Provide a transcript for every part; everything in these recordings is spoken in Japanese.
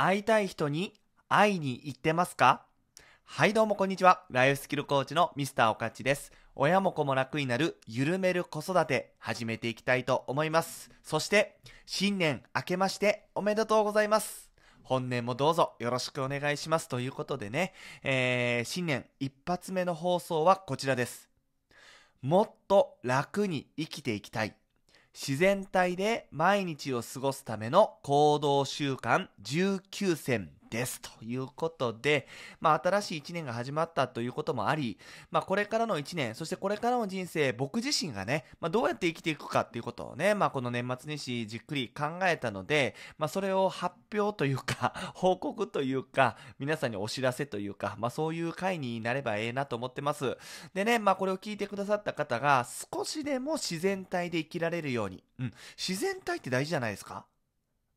会いたい人に会いに行ってますかはいどうもこんにちは。ライフスキルコーチのミスターおかちです。親も子も楽になる緩める子育て始めていきたいと思います。そして新年明けましておめでとうございます。本年もどうぞよろしくお願いしますということでね、えー、新年一発目の放送はこちらです。もっと楽に生きていきたい。自然体で毎日を過ごすための行動習慣19選ですということで、まあ、新しい1年が始まったということもあり、まあ、これからの1年、そしてこれからの人生、僕自身がね、まあ、どうやって生きていくかっていうことをね、まあ、この年末年始じっくり考えたので、まあ、それを発表というか、報告というか、皆さんにお知らせというか、まあ、そういう回になればええなと思ってます。でね、まあ、これを聞いてくださった方が、少しでも自然体で生きられるように、うん、自然体って大事じゃないですか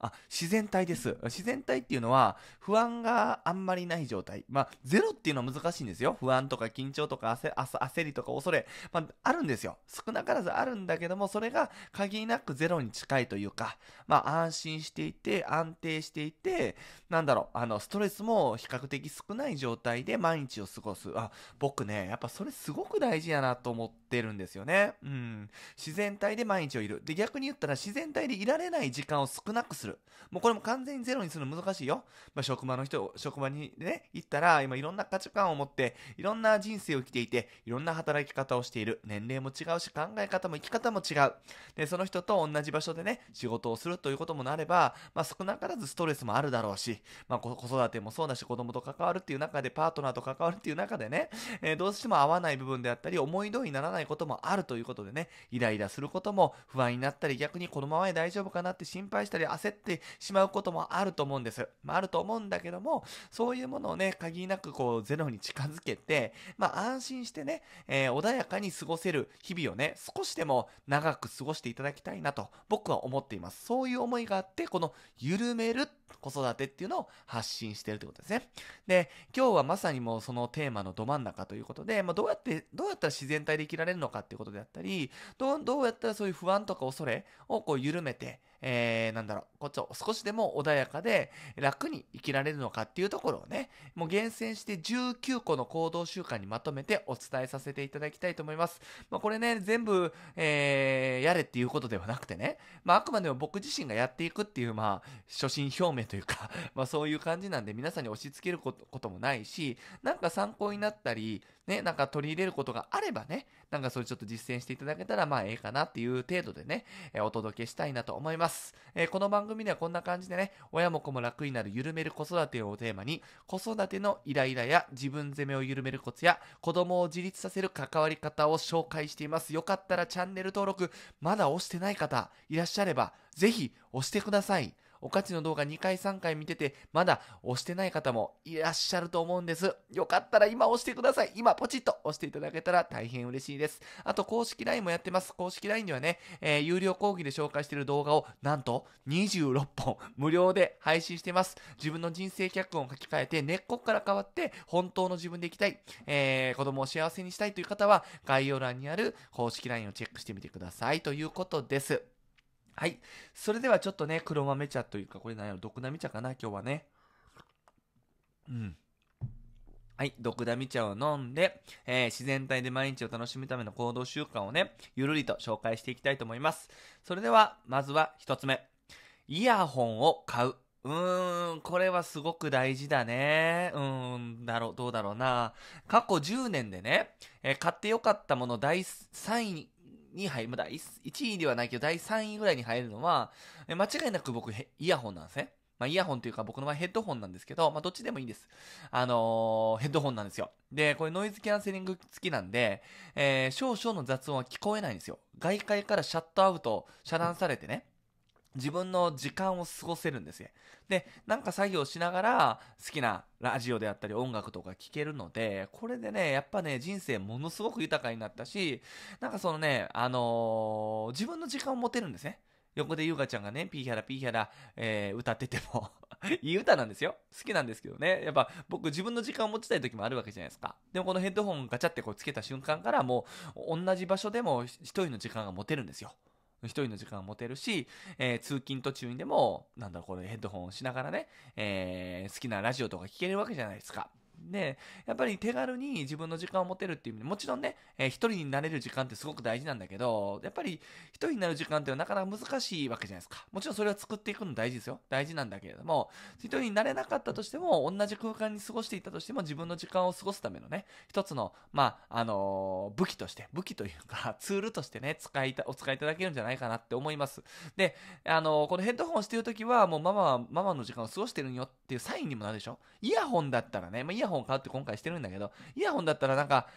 あ、自然体です。自然体っていうのは、不安があんまりない状態。まあ、ゼロっていうのは難しいんですよ。不安とか緊張とか焦りとか恐れ。まあ、あるんですよ。少なからずあるんだけども、それが限りなくゼロに近いというか、まあ、安心していて、安定していて、なんだろう、あの、ストレスも比較的少ない状態で毎日を過ごす。あ、僕ね、やっぱそれすごく大事やなと思ってるんですよね。うん。自然体で毎日をいる。で、逆に言ったら自然体でいられない時間を少なくする。る。もうこれも完全にゼロにするの難しいよ。まあ、職場の人、職場にね、行ったら、今いろんな価値観を持って、いろんな人生を生きていて、いろんな働き方をしている。年齢も違うし、考え方も生き方も違う。で、その人と同じ場所でね、仕事をするということもなれば、まあ、少なからずストレスもあるだろうし、まあ、子育てもそうだし、子供と関わるっていう中で、パートナーと関わるっていう中でね、えー、どうしても合わない部分であったり、思い通りにならないこともあるということでね、イライラすることも、不安になったり、逆にこのままで大丈夫かなって心配したり、焦ったり、ってしまうこともあると思うんです。まあ、あると思うんだけども、そういうものをね、限りなくこう、ゼロに近づけて、まあ、安心してね、えー、穏やかに過ごせる日々をね、少しでも長く過ごしていただきたいなと、僕は思っています。そういう思いがあって、この、緩める子育てっていうのを発信してるってことですね。で、今日はまさにもうそのテーマのど真ん中ということで、まあ、どうやって、どうやったら自然体で生きられるのかっていうことであったり、どう、どうやったらそういう不安とか恐れをこう緩めて、えー、なんだろう、こっちを少しでも穏やかで楽に生きられるのかっていうところをね、もう厳選して19個の行動習慣にまとめてお伝えさせていただきたいと思います。まあ、これね、全部、えー、やれっていうことではなくてね、まあ、あくまでも僕自身がやっていくっていう、まあ、初心表明というか まあそういう感じなんで皆さんに押し付けることもないし、なんか参考になったり、ね、なんか取り入れることがあればね、なんかそれちょっと実践していただけたらまあええかなっていう程度でね、えお届けしたいなと思います。えこの番組ではこんな感じでね、親も子も楽になる緩める子育てをテーマに、子育てのイライラや自分責めを緩めるコツや、子供を自立させる関わり方を紹介しています。よかったらチャンネル登録、まだ押してない方いらっしゃれば、ぜひ押してください。おかちの動画2回3回見てて、まだ押してない方もいらっしゃると思うんです。よかったら今押してください。今ポチッと押していただけたら大変嬉しいです。あと公式 LINE もやってます。公式 LINE ではね、えー、有料講義で紹介している動画をなんと26本 無料で配信してます。自分の人生脚本を書き換えて根っこから変わって本当の自分で生きたい、えー、子供を幸せにしたいという方は概要欄にある公式 LINE をチェックしてみてくださいということです。はい。それではちょっとね、黒豆茶というか、これ何やろ、毒ダミ茶かな、今日はね。うん。はい、毒ダミ茶を飲んで、えー、自然体で毎日を楽しむための行動習慣をね、ゆるりと紹介していきたいと思います。それでは、まずは1つ目。イヤホンを買う。うーん、これはすごく大事だね。うーん、だろう、どうだろうな。過去10年でね、えー、買ってよかったもの第3位に入る、まだ 1, 位ではないけど、第3位ぐらいに入るのは、間違いなく僕、イヤホンなんですね。まあ、イヤホンというか僕の場合ヘッドホンなんですけど、まあ、どっちでもいいです。あのー、ヘッドホンなんですよ。で、これノイズキャンセリング付きなんで、えー、少々の雑音は聞こえないんですよ。外界からシャットアウト、遮断されてね。自分の時間を過ごせるんですよ。で、なんか作業しながら好きなラジオであったり音楽とか聴けるので、これでね、やっぱね、人生ものすごく豊かになったし、なんかそのね、あのー、自分の時間を持てるんですね。横で優香ちゃんがね、ピーヒャラピーヒャラ、えー、歌ってても いい歌なんですよ。好きなんですけどね。やっぱ僕自分の時間を持ちたい時もあるわけじゃないですか。でもこのヘッドホンガチャってこうつけた瞬間からもう同じ場所でも一人の時間が持てるんですよ。一人の時間を持てるし、えー、通勤途中にでも、なんだろう、これヘッドホンをしながらね、えー、好きなラジオとか聴けるわけじゃないですか。で、やっぱり手軽に自分の時間を持てるっていう意味で、もちろんね、えー、一人になれる時間ってすごく大事なんだけど、やっぱり一人になる時間っていうのはなかなか難しいわけじゃないですか。もちろんそれは作っていくの大事ですよ。大事なんだけれども、一人になれなかったとしても、同じ空間に過ごしていたとしても、自分の時間を過ごすためのね、一つの、まあ、あのー、武器として、武器というか、ツールとしてね、使いた、お使いいただけるんじゃないかなって思います。で、あのー、このヘッドホンしてるときは、もうママは、ママの時間を過ごしてるんよっていうサインにもなるでしょイヤホンだったらね、まあ、イヤホンホン買うって今回してるんだけど、イヤホンだったらなんか、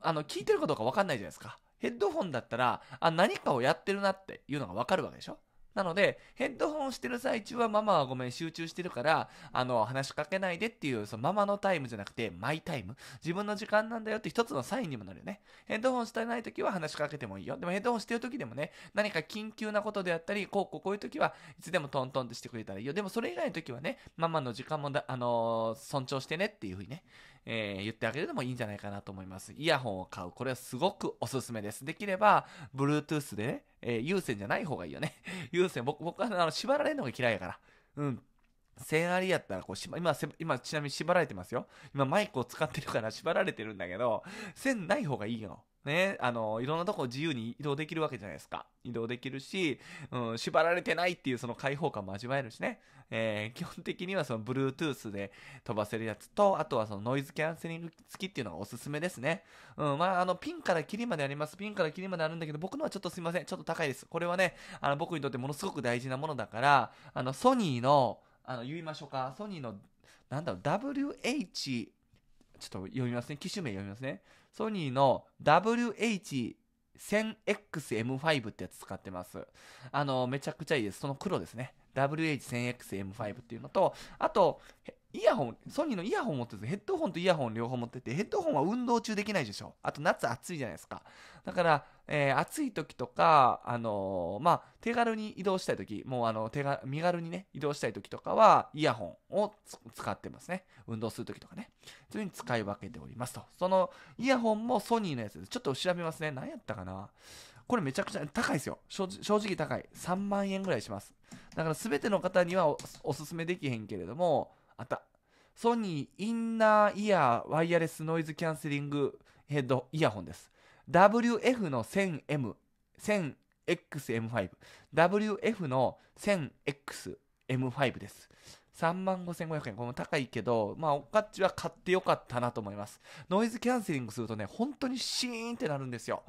あの、聞いてるかどうかわかんないじゃないですか。ヘッドホンだったら、あ、何かをやってるなっていうのがわかるわけでしょなので、ヘッドホンしてる最中はママはごめん、集中してるから、あの、話しかけないでっていう、そのママのタイムじゃなくて、マイタイム。自分の時間なんだよって一つのサインにもなるよね。ヘッドホンしてない時は話しかけてもいいよ。でもヘッドホンしてる時でもね、何か緊急なことであったり、こう、こうこういう時はいつでもトントンってしてくれたらいいよ。でもそれ以外の時はね、ママの時間もあのー、尊重してねっていうふうにね、えー、言ってあげるのもいいんじゃないかなと思います。イヤホンを買う。これはすごくおすすめです。できれば、Bluetooth でね、えー、有線じゃない方がいいよね。有線、僕、僕はあの縛られるのが嫌いやから。うん。1000ありやったらこうし、今、今ちなみに縛られてますよ。今マイクを使ってるから 縛られてるんだけど、線ない方がいいよ。ね、あの、いろんなとこ自由に移動できるわけじゃないですか。移動できるし、うん、縛られてないっていうその開放感も味わえるしね。えー、基本的にはその Bluetooth で飛ばせるやつと、あとはそのノイズキャンセリング付きっていうのがおすすめですね。うん、まあ、あの、ピンからキリまであります。ピンからキリまであるんだけど、僕のはちょっとすいません。ちょっと高いです。これはね、あの、僕にとってものすごく大事なものだから、あの、ソニーの、あの、言いましょうか。ソニーの、なんだろう、WH、ちょっと読みますね。機種名読みますね。ソニーの WH 1000XM5 ってやつ使ってます。あの、めちゃくちゃいいです。その黒ですね。WH1000XM5 っていうのと、あと、イヤホン、ソニーのイヤホン持ってるヘッドホンとイヤホン両方持ってて、ヘッドホンは運動中できないでしょ。あと夏暑いじゃないですか。だから、えー、暑い時とか、あのー、まあ、手軽に移動したい時、もうあの、手が、身軽にね、移動したい時とかは、イヤホンを使ってますね。運動する時とかね。そういうふうに使い分けておりますと。その、イヤホンもソニーのやつです。ちょっと調べますね。何やったかなこれめちゃくちゃ高いですよ。正直高い。3万円ぐらいします。だから全ての方にはおおすすめできへんけれども、あったソニーインナーイヤーワイヤレスノイズキャンセリングヘッドイヤホンです WF の 1000M 1000XM5 WF の 1000XM5 です3万5500円。これも高いけど、まあ、おかっちは買ってよかったなと思います。ノイズキャンセリングするとね、本当にシーンってなるんですよ。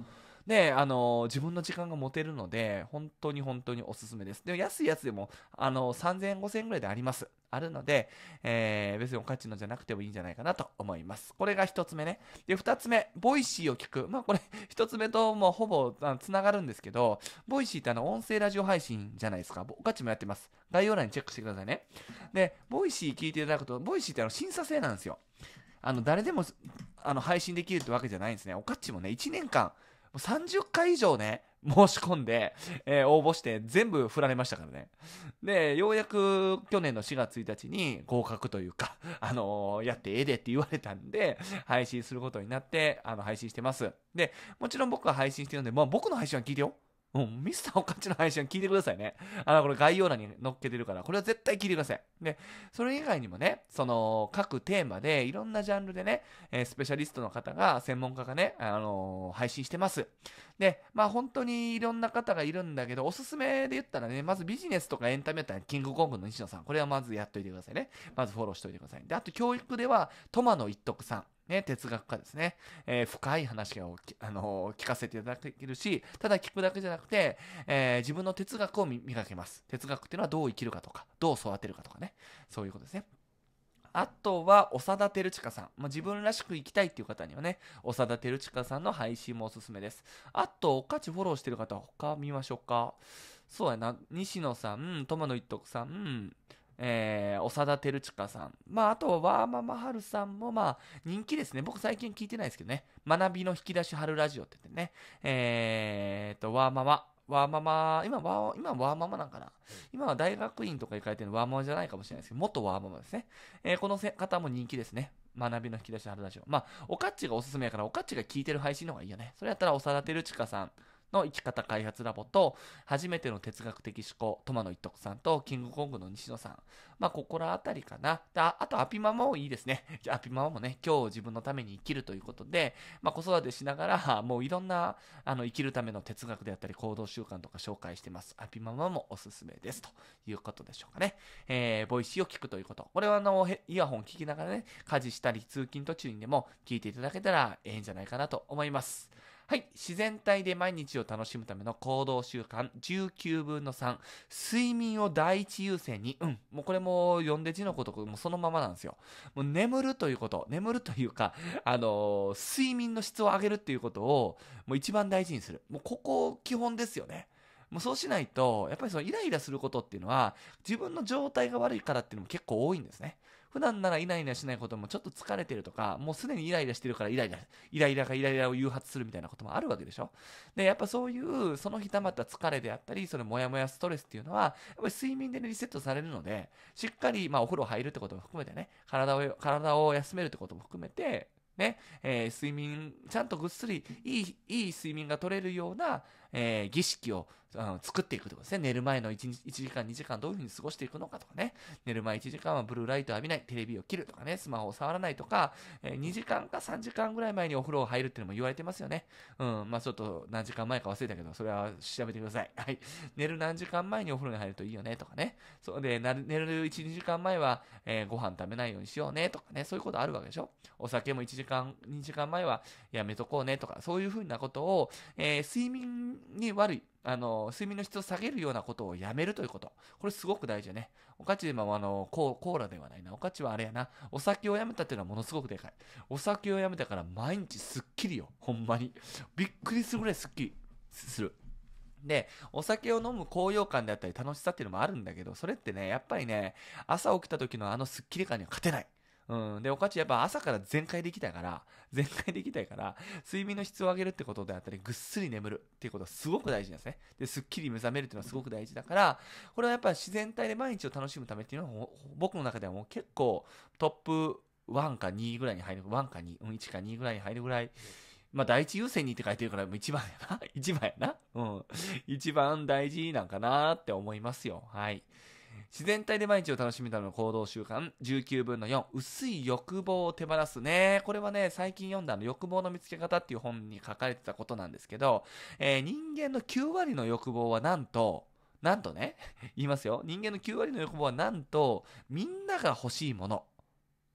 で、あのー、自分の時間が持てるので、本当に本当におすすめです。でも安いやつでも、あのー、3000円、5000円ぐらいであります。あるので、えー、別におかちのじゃなくてもいいんじゃないかなと思います。これが1つ目ね。で、2つ目、ボイシーを聞く。まあこれ、1 つ目ともうほぼつながるんですけど、ボイシーってあの音声ラジオ配信じゃないですか。おかちもやってます。概要欄にチェックしてくださいね。で、ボイシー聞いていただくと、ボイシーってあの審査制なんですよ。あの、誰でも、あの、配信できるってわけじゃないんですね。おかっちもね、1年間、う30回以上ね、申し込んで、えー、応募して全部振られましたからね。で、ようやく去年の4月1日に合格というか、あのー、やってええでって言われたんで、配信することになって、あの、配信してます。で、もちろん僕は配信してるんで、まあ僕の配信は聞いてよ。うん、ミスターおかちの配信聞いてくださいね。あの、これ概要欄に載っけてるから、これは絶対聞いてください。で、それ以外にもね、その、各テーマで、いろんなジャンルでね、えスペシャリストの方が、専門家がね、あのー、配信してます。で、まあ本当にいろんな方がいるんだけど、おすすめで言ったらね、まずビジネスとかエンタメだったら、キングコングの西野さん、これはまずやっといてくださいね。まずフォローしておいてください。で、あと教育では、トマの一徳さん。ね、哲学家ですね、えー、深い話を、あのー、聞かせていただけるし、ただ聞くだけじゃなくて、えー、自分の哲学を磨けます。哲学っていうのはどう生きるかとか、どう育てるかとかね、そういうことですね。あとは、長田照親さん。まあ、自分らしく生きたいっていう方にはね、長田照親さんの配信もおすすめです。あと、おかちフォローしてる方、は他見ましょうか。そうやな、西野さん、友野一徳さん、えー、長田照親さん。まあ、あと、ワーママハルさんも、まあ、人気ですね。僕最近聞いてないですけどね。学びの引き出し春ラジオって言ってね。えーと、ワーママ。ワーママ、今ワー、今ワーママなんかな今は大学院とか行かれてるワーママじゃないかもしれないですけど、元ワーママですね。えー、この方も人気ですね。学びの引き出し春ラジオ。まあ、おかっちがおすすめやから、おかっちが聞いてる配信の方がいいよね。それやったら、長田照親さん。の生き方開発ラボと、初めての哲学的思考、トマの一徳さんと、キングコングの西野さん。まあ、ここらあたりかな。ああと、アピマもいいですね。アピマもね、今日自分のために生きるということで、まあ、子育てしながら、もういろんな、あの、生きるための哲学であったり、行動習慣とか紹介してます。アピママもおすすめです。ということでしょうかね。えー、ボイシーを聞くということ。これは、あの、イヤホン聞きながらね、家事したり、通勤途中にでも聞いていただけたら、ええんじゃないかなと思います。はい。自然体で毎日を楽しむための行動習慣19分の3。睡眠を第一優先に。うん。もうこれも読んで字のこともうそのままなんですよ。もう眠るということ。眠るというか、あのー、睡眠の質を上げるっていうことを、もう一番大事にする。もうここ基本ですよね。もうそうしないと、やっぱりそのイライラすることっていうのは、自分の状態が悪いからっていうのも結構多いんですね。普段ならイライラしないこともちょっと疲れてるとか、もうすでにイライラしてるからイライラ、イライラがイライラを誘発するみたいなこともあるわけでしょで、やっぱそういう、その日たまった疲れであったり、そのモヤモヤストレスっていうのは、やっぱり睡眠で、ね、リセットされるので、しっかり、まあお風呂入るってことも含めてね、体を、体を休めるってことも含めて、ね、えー、睡眠、ちゃんとぐっすり、いい、いい睡眠が取れるような、えー、儀式を作っていくってことですね。寝る前の 1, 1時間、2時間どういうふうに過ごしていくのかとかね。寝る前1時間はブルーライト浴びない、テレビを切るとかね、スマホを触らないとか、えー、2時間か3時間ぐらい前にお風呂を入るっていうのも言われてますよね。うん、まあちょっと何時間前か忘れたけど、それは調べてください。はい。寝る何時間前にお風呂に入るといいよねとかね。そうで、寝る1、2時間前は、えー、ご飯食べないようにしようねとかね、そういうことあるわけでしょ。お酒も1時間、2時間前はやめとこうねとか、そういうふうなことを、えー、睡眠に悪い。あの、睡眠の質を下げるようなことをやめるということ。これすごく大事よね。おかち今はあのコ、コーラではないな。おかちはあれやな。お酒をやめたっていうのはものすごくでかい。お酒をやめたから毎日すっきりよ。ほんまに。びっくりするぐらいすっきりする。で、お酒を飲む高揚感であったり楽しさっていうのもあるんだけど、それってね、やっぱりね、朝起きた時のあのスッキリ感には勝てない。うん。で、おかちやっぱ朝から全開できたから、全開できたから、睡眠の質を上げるってことであったり、ぐっすり眠るっていうことはすごく大事なんですね。で、すっきり目覚めるっていうのはすごく大事だから、これはやっぱ自然体で毎日を楽しむためっていうのは、僕の中ではもう結構トップ1か2ぐらいに入る、1か2、うん、1か2ぐらいに入るぐらい、まあ、第一優先にって書いてるから、一番やな。一番やな。うん。一番大事なんかなって思いますよ。はい。自然体で毎日を楽しむための行動習慣、19分の4、薄い欲望を手放すね。これはね、最近読んだあの欲望の見つけ方っていう本に書かれてたことなんですけど、えー、人間の9割の欲望はなんと、なんとね、言いますよ。人間の9割の欲望はなんと、みんなが欲しいもの。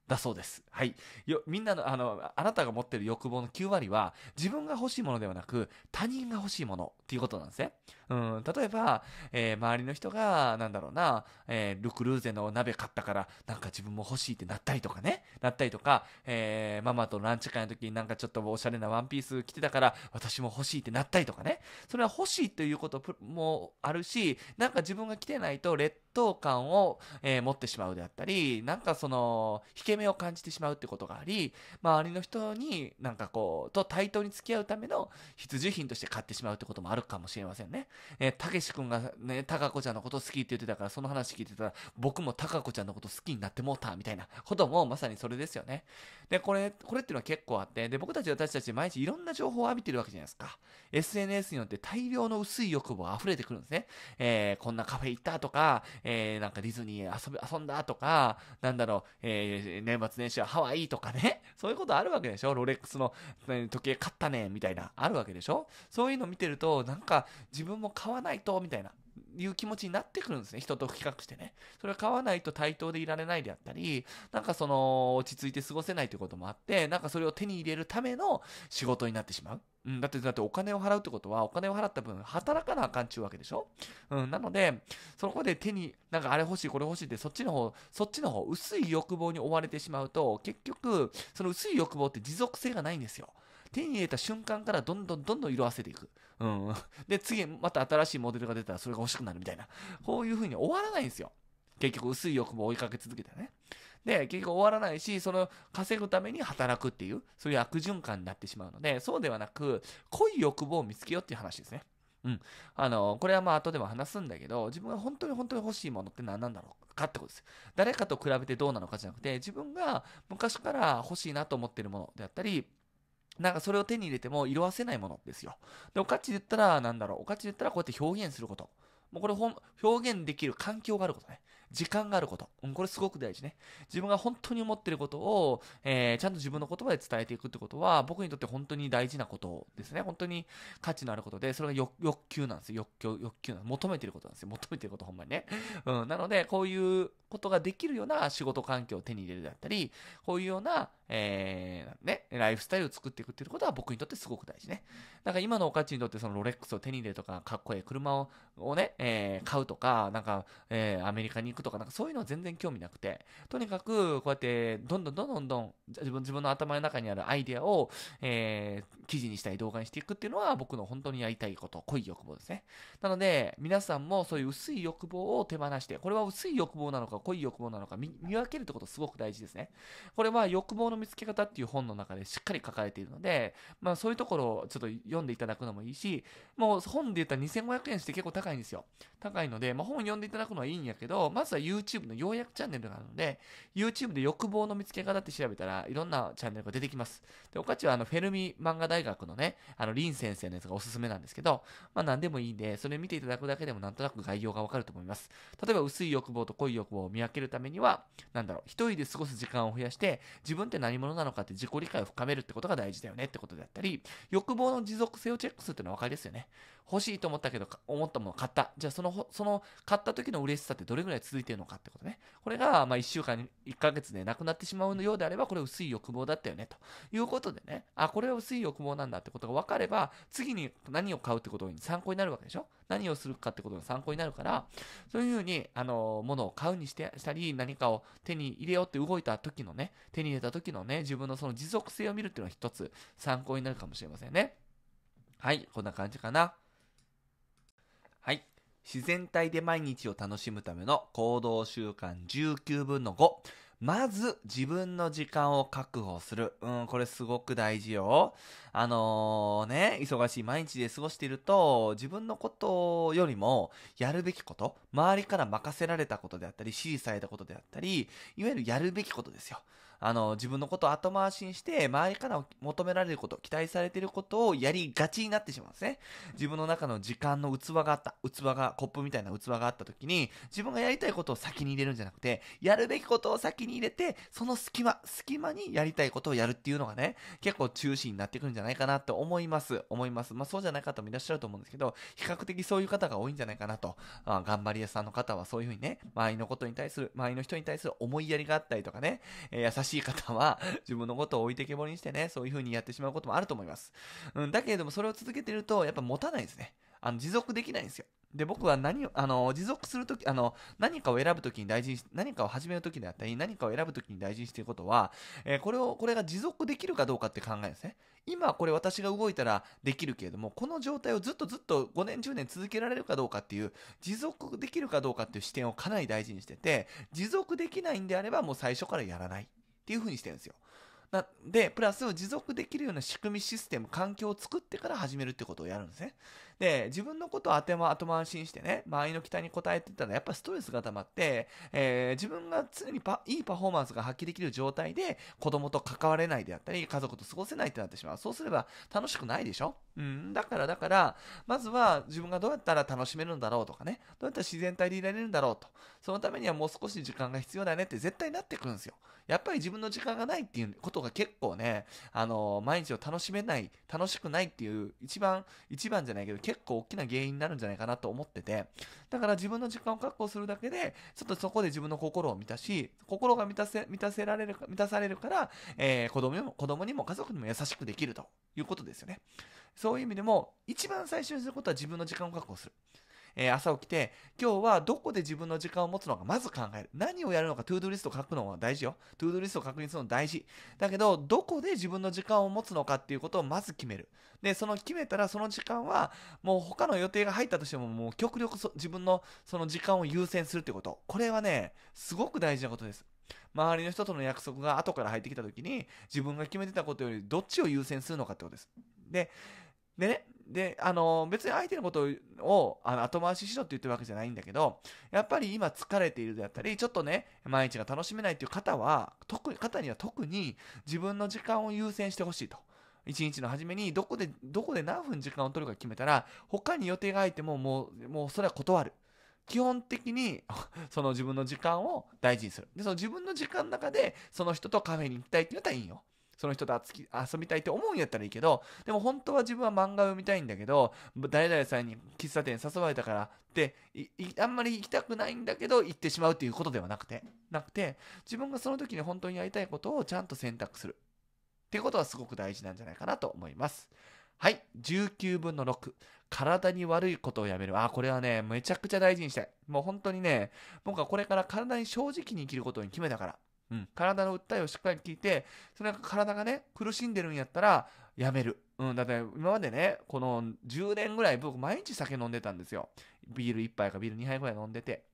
だそうです。はい。よ、みんなの、あの、あなたが持ってる欲望の9割は、自分が欲しいものではなく、他人が欲しいものっていうことなんですね。うん、例えば、えー、周りの人が、なんだろうな、えー、ルクルーゼの鍋買ったから、なんか自分も欲しいってなったりとかね、なったりとか、えー、ママとランチ会の時になんかちょっとおしゃれなワンピース着てたから、私も欲しいってなったりとかね、それは欲しいということもあるし、なんか自分が着てないと劣等感を、えー、持ってしまうであったり、なんかその、引け目を感じてしまうってことがあり、周りの人になんかこう、と対等に付き合うための必需品として買ってしまうってこともあるかもしれませんね。えたけし君がね、たかこちゃんのこと好きって言ってたから、その話聞いてたら、僕もたかこちゃんのこと好きになってもうた、みたいなこともまさにそれですよね。で、これ、これっていうのは結構あって、で、僕たち私たち毎日いろんな情報を浴びてるわけじゃないですか。SNS によって大量の薄い欲望溢れてくるんですね。えー、こんなカフェ行ったとか、えー、なんかディズニー遊び、遊んだとか、なんだろう、えー、年末年始はハワイとかね、そういうことあるわけでしょロレックスの時計買ったね、みたいな、あるわけでしょそういうの見てると、なんか自分もも買わないと、みたいな、いう気持ちになってくるんですね。人と比較してね。それは買わないと対等でいられないであったり、なんかその、落ち着いて過ごせないということもあって、なんかそれを手に入れるための仕事になってしまう。うん、だって、だってお金を払うってことは、お金を払った分、働かなあかんちゅうわけでしょうん、なので、そこで手に、なんかあれ欲しい、これ欲しいって、そっちの方、そっちの方、薄い欲望に追われてしまうと、結局、その薄い欲望って持続性がないんですよ。手に入れた瞬間からどんどんどんどん色あせていく。うん。で、次また新しいモデルが出たらそれが欲しくなるみたいな。こういう風に終わらないんですよ。結局薄い欲望を追いかけ続けてね。で、結局終わらないし、その稼ぐために働くっていう、そういう悪循環になってしまうので、そうではなく、濃い欲望を見つけようっていう話ですね。うん。あの、これはまあ後でも話すんだけど、自分が本当に本当に欲しいものって何なんだろうかってことです。誰かと比べてどうなのかじゃなくて、自分が昔から欲しいなと思ってるものであったり、なんかそれを手に入れても色あせないものですよ。で、おか値ちで言ったら、なんだろう、おかっちで言ったらこうやって表現すること。もうこれ表現できる環境があることね。時間があること。うん、これすごく大事ね。自分が本当に思ってることを、えー、ちゃんと自分の言葉で伝えていくってことは、僕にとって本当に大事なことですね。本当に価値のあることで、それが欲求なんですよ。欲求、欲求なんです。求めてることなんですよ。求めてることほんまにね。うん、なので、こういうことができるような仕事環境を手に入れるだったり、こういうようなえー、ね、ライフスタイルを作っていくっていうことは僕にとってすごく大事ね。だから今のおかちにとってそのロレックスを手に入れるとか、かっこいい車ををね、えー、買うとか、なんか、えー、アメリカに行くとか、なんかそういうのは全然興味なくて、とにかくこうやってどんどんどんどんどん自分自分の頭の中にあるアイデアを、えー、記事にしたり動画にしていくっていうのは僕の本当にやりたいこと、濃い欲望ですね。なので、皆さんもそういう薄い欲望を手放して、これは薄い欲望なのか濃い欲望なのか見分けるってことすごく大事ですね。これは欲望の見つけ方っていう本の中でしっかり書かれているので、まあそういうところをちょっと読んでいただくのもいいし、もう本で言ったら2500円して結構高いんですよ。高いので、まあ本読んでいただくのはいいんやけど、まずは YouTube の要約チャンネルがあるので、YouTube で欲望の見つけ方って調べたらいろんなチャンネルが出てきます。で、おかちはあのフェルミ漫画大学のね、あの林先生のやつがおすすめなんですけど、まあ何でもいいんで、それ見ていただくだけでもなんとなく概要がわかると思います。例えば薄い欲望と濃い欲望を見分けるためには、なんだろう、一人で過ごす時間を増やして、自分って何何者なのかって自己理解を深めるってことが大事だよねってことであったり、欲望の持続性をチェックするってのは分かりですよね。欲しいと思ったけど、思ったものを買った。じゃあその、その買った時の嬉しさってどれぐらい続いてるのかってことね。これが、まあ1週間、1ヶ月でなくなってしまうようであれば、これ薄い欲望だったよね、ということでね、あ、これは薄い欲望なんだってことが分かれば、次に何を買うってことに参考になるわけでしょ何をするかってことが参考になるから、そういうふうに、あの、ものを買うにしてしたり、何かを手に入れようって動いた時のね、手に入れた時のね、自分のその持続性を見るっていうのは一つ参考になるかもしれませんね。はい、こんな感じかな。自然体で毎日を楽しむための行動習慣19分の5。まず自分の時間を確保する。うん、これすごく大事よ。あのー、ね、忙しい毎日で過ごしていると、自分のことよりも、やるべきこと、周りから任せられたことであったり、指示されたことであったり、いわゆるやるべきことですよ。あの、自分のことを後回しにして、周りから求められること、期待されていることをやりがちになってしまうんですね。自分の中の時間の器があった、器が、コップみたいな器があった時に、自分がやりたいことを先に入れるんじゃなくて、やるべきことを先に入れて、その隙間、隙間にやりたいことをやるっていうのがね、結構中心になってくるんじゃないかなと思います。思います。まあ、そうじゃない方もいらっしゃると思うんですけど、比較的そういう方が多いんじゃないかなと。あ頑張り屋さんの方はそういうふうにね、周りのことに対する、周りの人に対する思いやりがあったりとかね、えー、優ししい方は、自分のことを置いてけぼりにしてね、そういう風にやってしまうこともあると思います。うん、だけれども、それを続けてると、やっぱ持たないですね。あの、持続できないんですよ。で、僕は何を、あの、持続するとき、あの、何かを選ぶときに大事に何かを始めるときであったり、何かを選ぶときに大事にしていることは、えー、これを、これが持続できるかどうかって考えですね。今これ私が動いたらできるけれども、この状態をずっとずっと5年、10年続けられるかどうかっていう、持続できるかどうかっていう視点をかなり大事にしてて、持続できないんであればもう最初からやらない。っていうふうにしてるんですよ。なで、プラス持続できるような仕組み、システム、環境を作ってから始めるってことをやるんですね。で、自分のことをも後回しにしてね、周りの期待に応えてたらやっぱストレスが溜まって、えー、自分が常にパいいパフォーマンスが発揮できる状態で子供と関われないであったり、家族と過ごせないってなってしまう。そうすれば楽しくないでしょうん、だからだから、まずは自分がどうやったら楽しめるんだろうとかね、どうやったら自然体でいられるんだろうと、そのためにはもう少し時間が必要だねって絶対なってくるんですよ。やっぱり自分の時間がないっていうことが結構ね、あの毎日を楽しめない、楽しくないっていう、一番、一番じゃないけど、結構大きな原因になるんじゃないかなと思ってて、だから自分の時間を確保するだけで、ちょっとそこで自分の心を満たし、心が満たせ、満たせられる、満たされるから、えー、子供にも、子供にも家族にも優しくできるということですよね。そういう意味でも、一番最初にすることは自分の時間を確保する。えー、朝起きて、今日はどこで自分の時間を持つのか、まず考える。何をやるのか、トゥードリスト書くのは大事よ。トゥードリストを確認するの大事。だけど、どこで自分の時間を持つのかっていうことをまず決める。で、その決めたら、その時間は、もう他の予定が入ったとしても、もう極力自分のその時間を優先するってこと。これはね、すごく大事なことです。周りの人との約束が後から入ってきた時に自分が決めてたことよりどっちを優先するのかってことです。で、でね、で、あの、別に相手のことをあの後回ししろって言ってるわけじゃないんだけど、やっぱり今疲れているであったり、ちょっとね、毎日が楽しめないっていう方は、特に、方には特に自分の時間を優先してほしいと。一日の初めにどこで、どこで何分時間を取るか決めたら、他に予定が入ってももう、もうそれは断る。基本的に その自分の時間を大事にする。で、その自分の時間の中で、その人とカフェに行きたいって言ったらいいよ。その人と遊びたいって思うんやったらいいけど、でも本当は自分は漫画を読みたいんだけど、誰々さんに喫茶店誘われたからって、あんまり行きたくないんだけど、行ってしまうっていうことではなくて、なくて、自分がその時に本当にやりたいことをちゃんと選択する。ってことはすごく大事なんじゃないかなと思います。はい。19分の6。体に悪いことをやめる。あ、これはね、めちゃくちゃ大事にしたい。もう本当にね、僕はこれから体に正直に生きることに決めたから。うん、体の訴えをしっかり聞いて、それが体がね、苦しんでるんやったら、やめる。うん、だって今までね、この10年ぐらい僕毎日酒飲んでたんですよ。ビール1杯かビール2杯ぐらい飲んでて。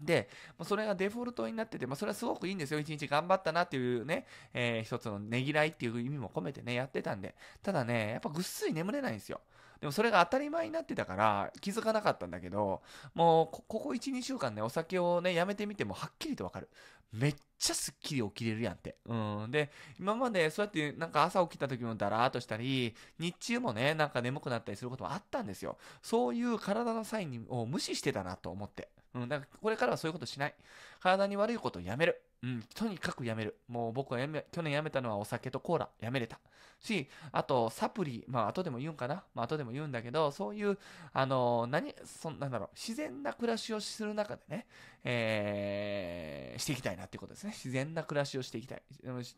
で、それがデフォルトになってて、まあ、それはすごくいいんですよ。一日頑張ったなっていうね、えー、一つのねぎらいっていう意味も込めてね、やってたんで。ただね、やっぱぐっすり眠れないんですよ。でもそれが当たり前になってたから気づかなかったんだけど、もうここ1、2週間ね、お酒をね、やめてみてもはっきりとわかる。めっちゃすっきり起きれるやんって。うん。で、今までそうやってなんか朝起きた時もだらーっとしたり、日中もね、なんか眠くなったりすることもあったんですよ。そういう体のサインを無視してたなと思って。うん。だからこれからはそういうことしない。体に悪いことをやめる。うん、とにかくやめる。もう僕はやめ、去年やめたのはお酒とコーラ、やめれた。し、あと、サプリ、まあ、後でも言うんかな。まあ、後でも言うんだけど、そういう、あの、何、そんなんだろう、自然な暮らしをする中でね、えー、していきたいなっていうことですね。自然な暮らしをしていきたい。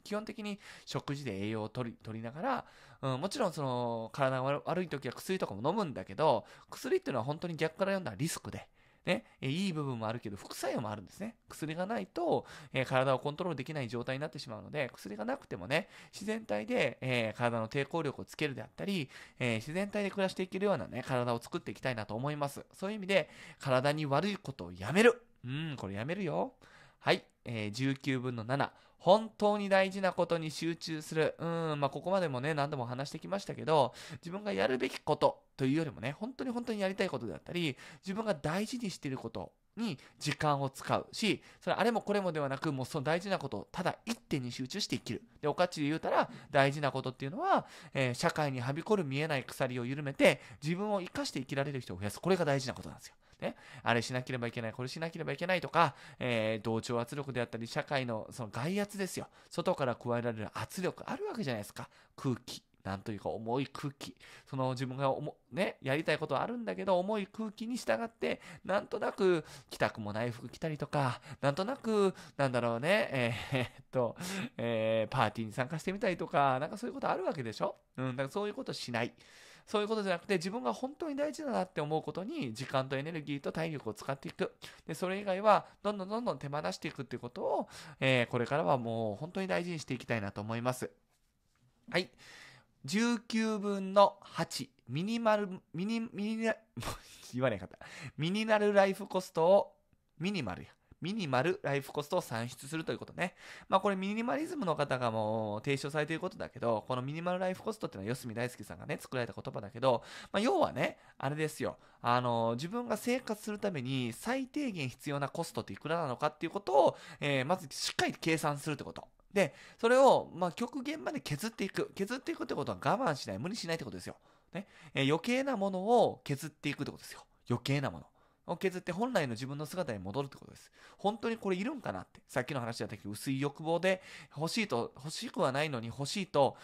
基本的に食事で栄養を取り、取りながら、うん、もちろん、その、体が悪い時は薬とかも飲むんだけど、薬っていうのは本当に逆から読んだらリスクで、ね、いい部分もあるけど、副作用もあるんですね。薬がないと、えー、体をコントロールできない状態になってしまうので、薬がなくてもね、自然体で、えー、体の抵抗力をつけるであったり、えー、自然体で暮らしていけるようなね、体を作っていきたいなと思います。そういう意味で、体に悪いことをやめる。うん、これやめるよ。はい、えー、19分の7。本当に大事なことに集中する。うん、まあ、ここまでもね、何度も話してきましたけど、自分がやるべきことというよりもね、本当に本当にやりたいことであったり、自分が大事にしていることに時間を使うし、それあれもこれもではなく、もうその大事なことをただ一点に集中して生きる。で、おかちで言うたら、大事なことっていうのは、えー、社会にはびこる見えない鎖を緩めて、自分を生かして生きられる人を増やす。これが大事なことなんですよ。ね、あれしなければいけない、これしなければいけないとか、えー、同調圧力であったり、社会のその外圧ですよ。外から加えられる圧力あるわけじゃないですか。空気、なんというか重い空気、その自分がおね、やりたいことはあるんだけど、重い空気に従って、なんとなく着たくもない服着たりとか、なんとなく、なんだろうね、えー、っと、えー、パーティーに参加してみたりとか、なんかそういうことあるわけでしょうん、だからそういうことしない。そういうことじゃなくて、自分が本当に大事だなって思うことに、時間とエネルギーと体力を使っていく。で、それ以外は、どんどんどんどん手放していくっていうことを、えー、これからはもう本当に大事にしていきたいなと思います。はい。19分の8ミニマルミニミニ 言わなえかったミニマルライフコストをミニマルやミニマルライフコストを算出するということね。まあこれミニマリズムの方がもう提唱されていることだけど、このミニマルライフコストっていうのは四隅大輔さんがね、作られた言葉だけど、まあ要はね、あれですよ、あの、自分が生活するために最低限必要なコストっていくらなのかっていうことを、えー、まずしっかり計算するってこと。で、それを、まあ、極限まで削っていく。削っていくってことは我慢しない、無理しないってことですよ。ね。えー、余計なものを削っていくってことですよ。余計なもの。を削って本来の自分の姿に戻るってことです。本当にこれいるんかなって。さっきの話だったけど、薄い欲望で欲しいと、欲しくはないのに欲しいと、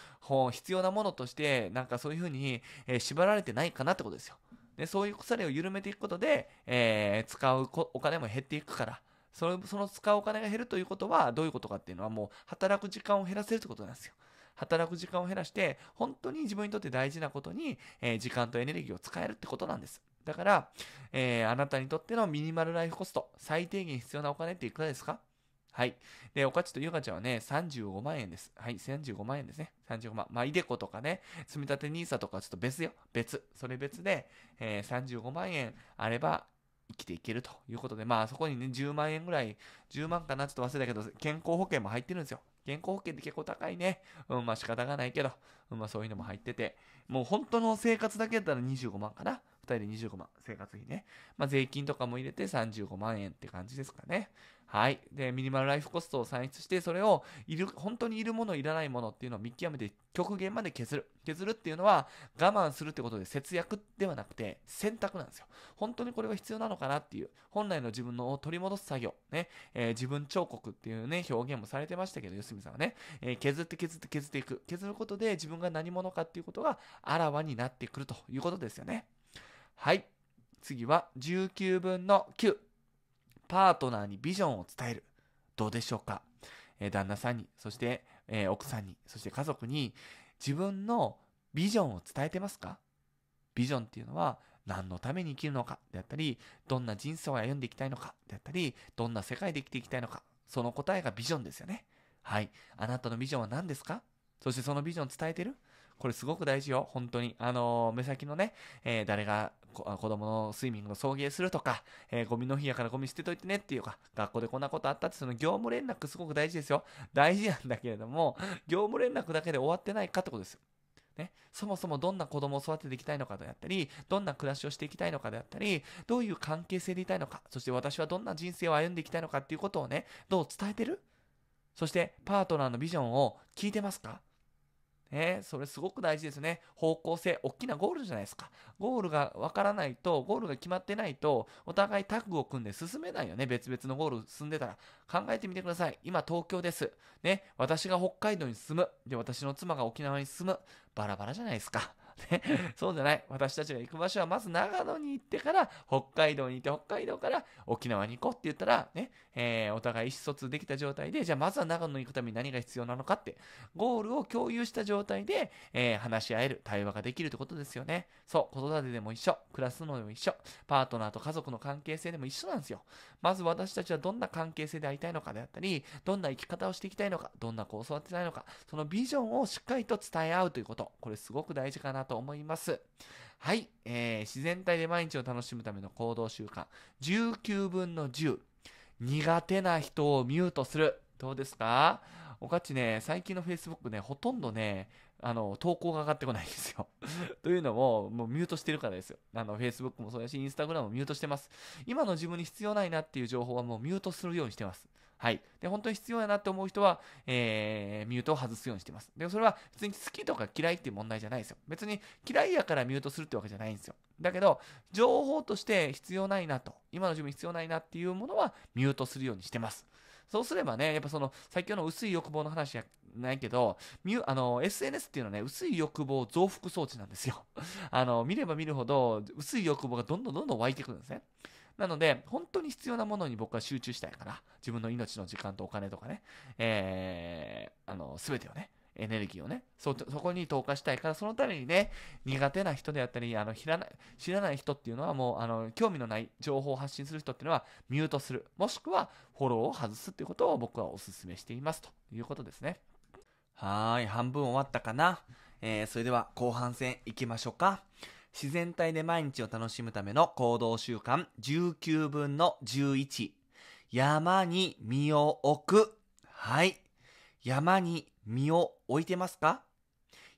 必要なものとして、なんかそういうふうに、えー、縛られてないかなってことですよ。でそういうれを緩めていくことで、えー、使うお金も減っていくから、そのその使うお金が減るということはどういうことかっていうのはもう働く時間を減らせるってことなんですよ。働く時間を減らして本当に自分にとって大事なことに、えー、時間とエネルギーを使えるってことなんです。だから、えー、あなたにとってのミニマルライフコスト、最低限必要なお金っていくらですかはい。で、おかちとゆかちゃんはね、35万円です。はい、35万円ですね。35万。まあ、いでことかね、積み立て NISA とかちょっと別よ。別。それ別で、えー、35万円あれば、生きていけるということで、まあそこにね、10万円ぐらい、10万かな、ちょっと忘れたけど、健康保険も入ってるんですよ。健康保険って結構高いね。うん、まあ仕方がないけど、うん、まあそういうのも入ってて、もう本当の生活だけやったら25万かな。2人で25万、生活費ね。まあ税金とかも入れて35万円って感じですかね。はい。で、ミニマルライフコストを算出して、それを、いる、本当にいるもの、いらないものっていうのを見極めて、極限まで削る。削るっていうのは、我慢するってことで節約ではなくて、選択なんですよ。本当にこれが必要なのかなっていう、本来の自分のを取り戻す作業、ね、えー、自分彫刻っていうね、表現もされてましたけど、吉見さんはね、えー、削って削って削っていく。削ることで自分が何者かっていうことがあらわになってくるということですよね。はい。次は、19分の9。パートナーにビジョンを伝える。どうでしょうか、えー、旦那さんに、そして、えー、奥さんに、そして家族に、自分のビジョンを伝えてますかビジョンっていうのは、何のために生きるのかであったり、どんな人生を歩んでいきたいのかであったり、どんな世界で生きていきたいのか、その答えがビジョンですよね。はい。あなたのビジョンは何ですかそしてそのビジョン伝えてるこれすごく大事よ。本当に。あのー、目先のね、えー、誰が子供のスイミングの送迎するとか、えー、ゴミの日やからゴミ捨てといてねっていうか、学校でこんなことあったって、その業務連絡すごく大事ですよ。大事なんだけれども、業務連絡だけで終わってないかってことですよ。ね、そもそもどんな子供を育てていきたいのかであったり、どんな暮らしをしていきたいのかであったり、どういう関係性でいたいのか、そして私はどんな人生を歩んでいきたいのかっていうことをね、どう伝えてるそしてパートナーのビジョンを聞いてますかえー、それすごく大事ですね。方向性、大きなゴールじゃないですか。ゴールがわからないと、ゴールが決まってないと、お互いタッグを組んで進めないよね。別々のゴール進んでたら。考えてみてください。今、東京です。ね、私が北海道に進む。で、私の妻が沖縄に進む。バラバラじゃないですか。ね、そうじゃない。私たちが行く場所はまず長野に行ってから北海道に行って北海道から沖縄に行こうって言ったらね、えー、お互い意思疎通できた状態で、じゃあまずは長野に行くために何が必要なのかって、ゴールを共有した状態で、えー、話し合える、対話ができるってことですよね。そう、子育てでも一緒、暮らすのでも一緒、パートナーと家族の関係性でも一緒なんですよ。まず私たちはどんな関係性でありたいのかであったり、どんな生き方をしていきたいのか、どんな子を育てたいのか、そのビジョンをしっかりと伝え合うということ、これすごく大事かなとと思います。はい、えー、自然体で毎日を楽しむための行動習慣、19分の10。苦手な人をミュートする。どうですかおかちね、最近の Facebook ね、ほとんどね、あの、投稿が上がってこないんですよ。というのも、もうミュートしてるからですよ。あの、Facebook もそうだし、Instagram もミュートしてます。今の自分に必要ないなっていう情報はもうミュートするようにしてます。はい。で、本当に必要だなって思う人は、えー、ミュートを外すようにしてます。で、それは別に好きとか嫌いっていう問題じゃないですよ。別に嫌いやからミュートするってわけじゃないんですよ。だけど、情報として必要ないなと、今の自分必要ないなっていうものはミュートするようにしてます。そうすればね、やっぱその、先ほどの薄い欲望の話じゃないけど、ミュあの、SNS っていうのはね、薄い欲望増幅装置なんですよ。あの、見れば見るほど、薄い欲望がどんどんどんどん湧いてくるんですね。なので、本当に必要なものに僕は集中したいから、自分の命の時間とお金とかね、えー、あの、すべてをね、エネルギーをね、そ、そこに投下したいから、そのためにね、苦手な人であったり、あの、知らない、知らない人っていうのはもう、あの、興味のない情報を発信する人っていうのは、ミュートする、もしくは、フォローを外すっていうことを僕はお勧めしています、ということですね。はい、半分終わったかな。えー、それでは後半戦行きましょうか。自然体で毎日を楽しむための行動習慣19分の11。山に身を置く。はい。山に身を置いてますか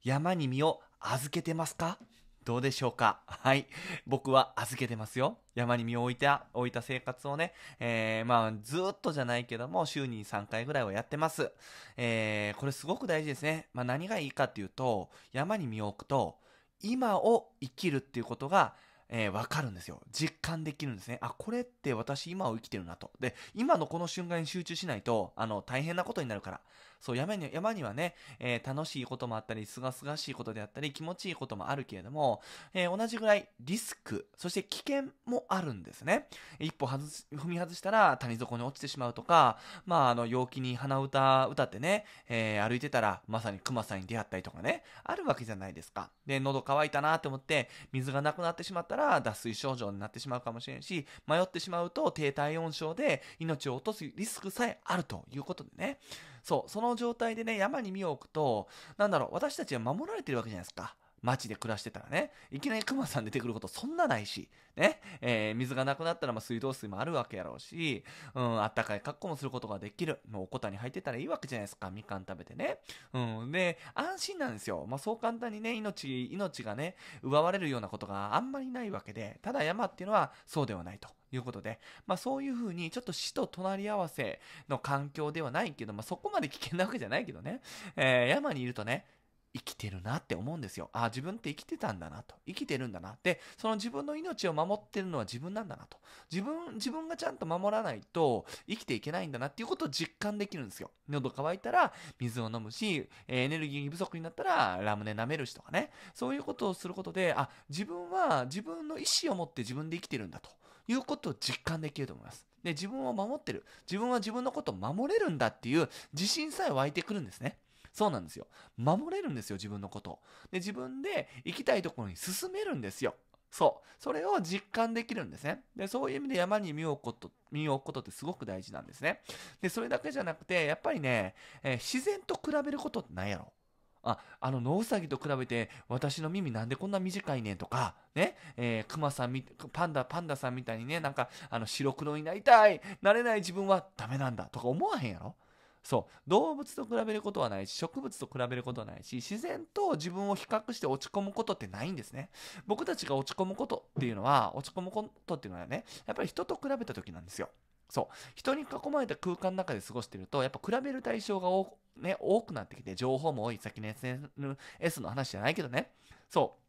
山に身を預けてますかどうでしょうかはい。僕は預けてますよ。山に身を置いた、置いた生活をね、えー、まあ、ずっとじゃないけども、週に3回ぐらいはやってます。えー、これすごく大事ですね。まあ、何がいいかっていうと、山に身を置くと、今を生きるっていうことが、えー、分かるんですよ実感できるんですねあこれって私今を生きてるなとで今のこの瞬間に集中しないとあの大変なことになるからそう山に、山にはね、えー、楽しいこともあったり、すがすがしいことであったり、気持ちいいこともあるけれども、えー、同じぐらいリスク、そして危険もあるんですね。一歩外踏み外したら谷底に落ちてしまうとか、まあ、あの、陽気に鼻歌歌ってね、えー、歩いてたら、まさに熊さんに出会ったりとかね、あるわけじゃないですか。で、喉乾いたなって思って、水がなくなってしまったら、脱水症状になってしまうかもしれんし、迷ってしまうと低体温症で命を落とすリスクさえあるということでね。そう、その状態でね、山に身を置くと、なんだろう、私たちは守られてるわけじゃないですか。街で暮らしてたらね、いきなりクマさん出てくることそんなないし、ね、えー、水がなくなったらま水道水もあるわけやろうし、うん、あったかい格好もすることができる。もうおこたに入ってたらいいわけじゃないですか、みかん食べてね。うん、で、安心なんですよ。まあ、そう簡単にね、命、命がね、奪われるようなことがあんまりないわけで、ただ山っていうのはそうではないと。いうことで、まあそういうふうにちょっと死と隣り合わせの環境ではないけど、まあそこまで危険なわけじゃないけどね、えー、山にいるとね、生きてるなって思うんですよ。ああ、自分って生きてたんだなと。生きてるんだな。で、その自分の命を守ってるのは自分なんだなと。自分、自分がちゃんと守らないと生きていけないんだなっていうことを実感できるんですよ。喉乾いたら水を飲むし、エネルギー不足になったらラムネ舐めるしとかね。そういうことをすることで、あ、自分は自分の意思を持って自分で生きてるんだということを実感できると思います。で、自分を守ってる。自分は自分のことを守れるんだっていう自信さえ湧いてくるんですね。そうなんですよ。守れるんですよ、自分のこと。で、自分で行きたいところに進めるんですよ。そう。それを実感できるんですね。で、そういう意味で山に身を置くこと、身を置くことってすごく大事なんですね。で、それだけじゃなくて、やっぱりね、えー、自然と比べることって何やろあ、あの、ノウサギと比べて、私の耳なんでこんな短いねんとか、ね、えー、クマさんみ、パンダ、パンダさんみたいにね、なんか、あの、白黒になりたい、なれない自分はダメなんだとか思わへんやろそう動物と比べることはないし植物と比べることはないし自然と自分を比較して落ち込むことってないんですね僕たちが落ち込むことっていうのは落ち込むことっていうのはねやっぱり人と比べた時なんですよそう人に囲まれた空間の中で過ごしてるとやっぱ比べる対象が多,、ね、多くなってきて情報も多いさっきの SNS の話じゃないけどねそう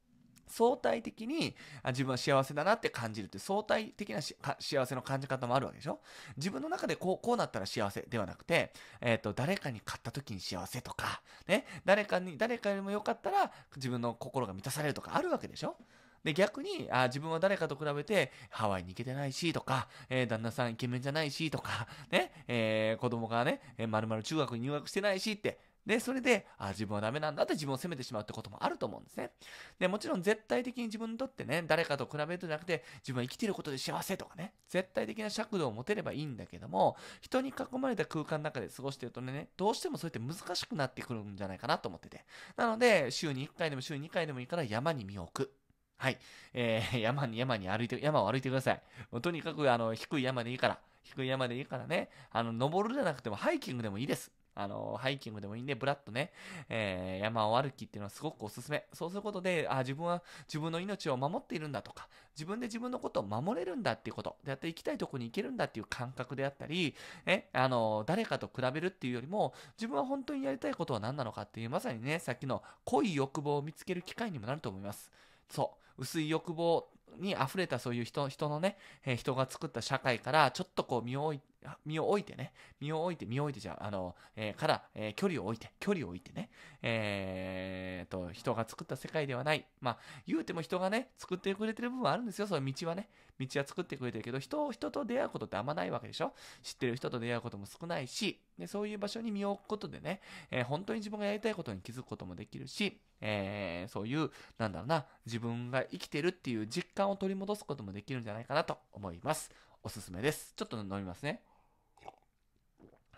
相対的に自分は幸せだなって感じるって相対的な幸せの感じ方もあるわけでしょ自分の中でこう、こうなったら幸せではなくて、えっ、ー、と、誰かに買った時に幸せとか、ね、誰かに、誰かよりも良かったら自分の心が満たされるとかあるわけでしょで、逆に、あ自分は誰かと比べて、ハワイに行けてないし、とか、えー、旦那さんイケメンじゃないし、とか、ね、えー、子供がね、えー、まる中学に入学してないしって、で、それで、あ、自分はダメなんだって自分を責めてしまうってこともあると思うんですね。で、もちろん絶対的に自分にとってね、誰かと比べるとじゃなくて、自分は生きてることで幸せとかね、絶対的な尺度を持てればいいんだけども、人に囲まれた空間の中で過ごしてるとね、どうしてもそうやって難しくなってくるんじゃないかなと思ってて。なので、週に1回でも週に2回でもいいから山に身を置く。はい。えー、山に山に歩いて、山を歩いてください。もうとにかく、あの、低い山でいいから、低い山でいいからね、あの、登るじゃなくてもハイキングでもいいです。あの、ハイキングでもいいんで、ブラッとね、えー、山を歩きっていうのはすごくおすすめ。そうすることで、あ、自分は自分の命を守っているんだとか、自分で自分のことを守れるんだっていうこと、であって行きたいとこに行けるんだっていう感覚であったり、え、あの、誰かと比べるっていうよりも、自分は本当にやりたいことは何なのかっていう、まさにね、さっきの濃い欲望を見つける機会にもなると思います。そう。薄い欲望に溢れたそういう人人のね、えー、人が作った社会からちょっとこう身を置いて、身を置いてね、身を置いて、身を置いてじゃあ、あの、えー、から、えー、距離を置いて、距離を置いてね、えー、と、人が作った世界ではない。まあ、言うても人がね、作ってくれてる部分はあるんですよ、その道はね。道は作ってくれてるけど、人を、人と出会うことってあんまないわけでしょ知ってる人と出会うことも少ないし、でそういう場所に身を置くことでね、えー、本当に自分がやりたいことに気づくこともできるし、えー、そういう、なんだろうな、自分が生きてるっていう実感を取り戻すこともできるんじゃないかなと思います。おすすめです。ちょっと飲みますね。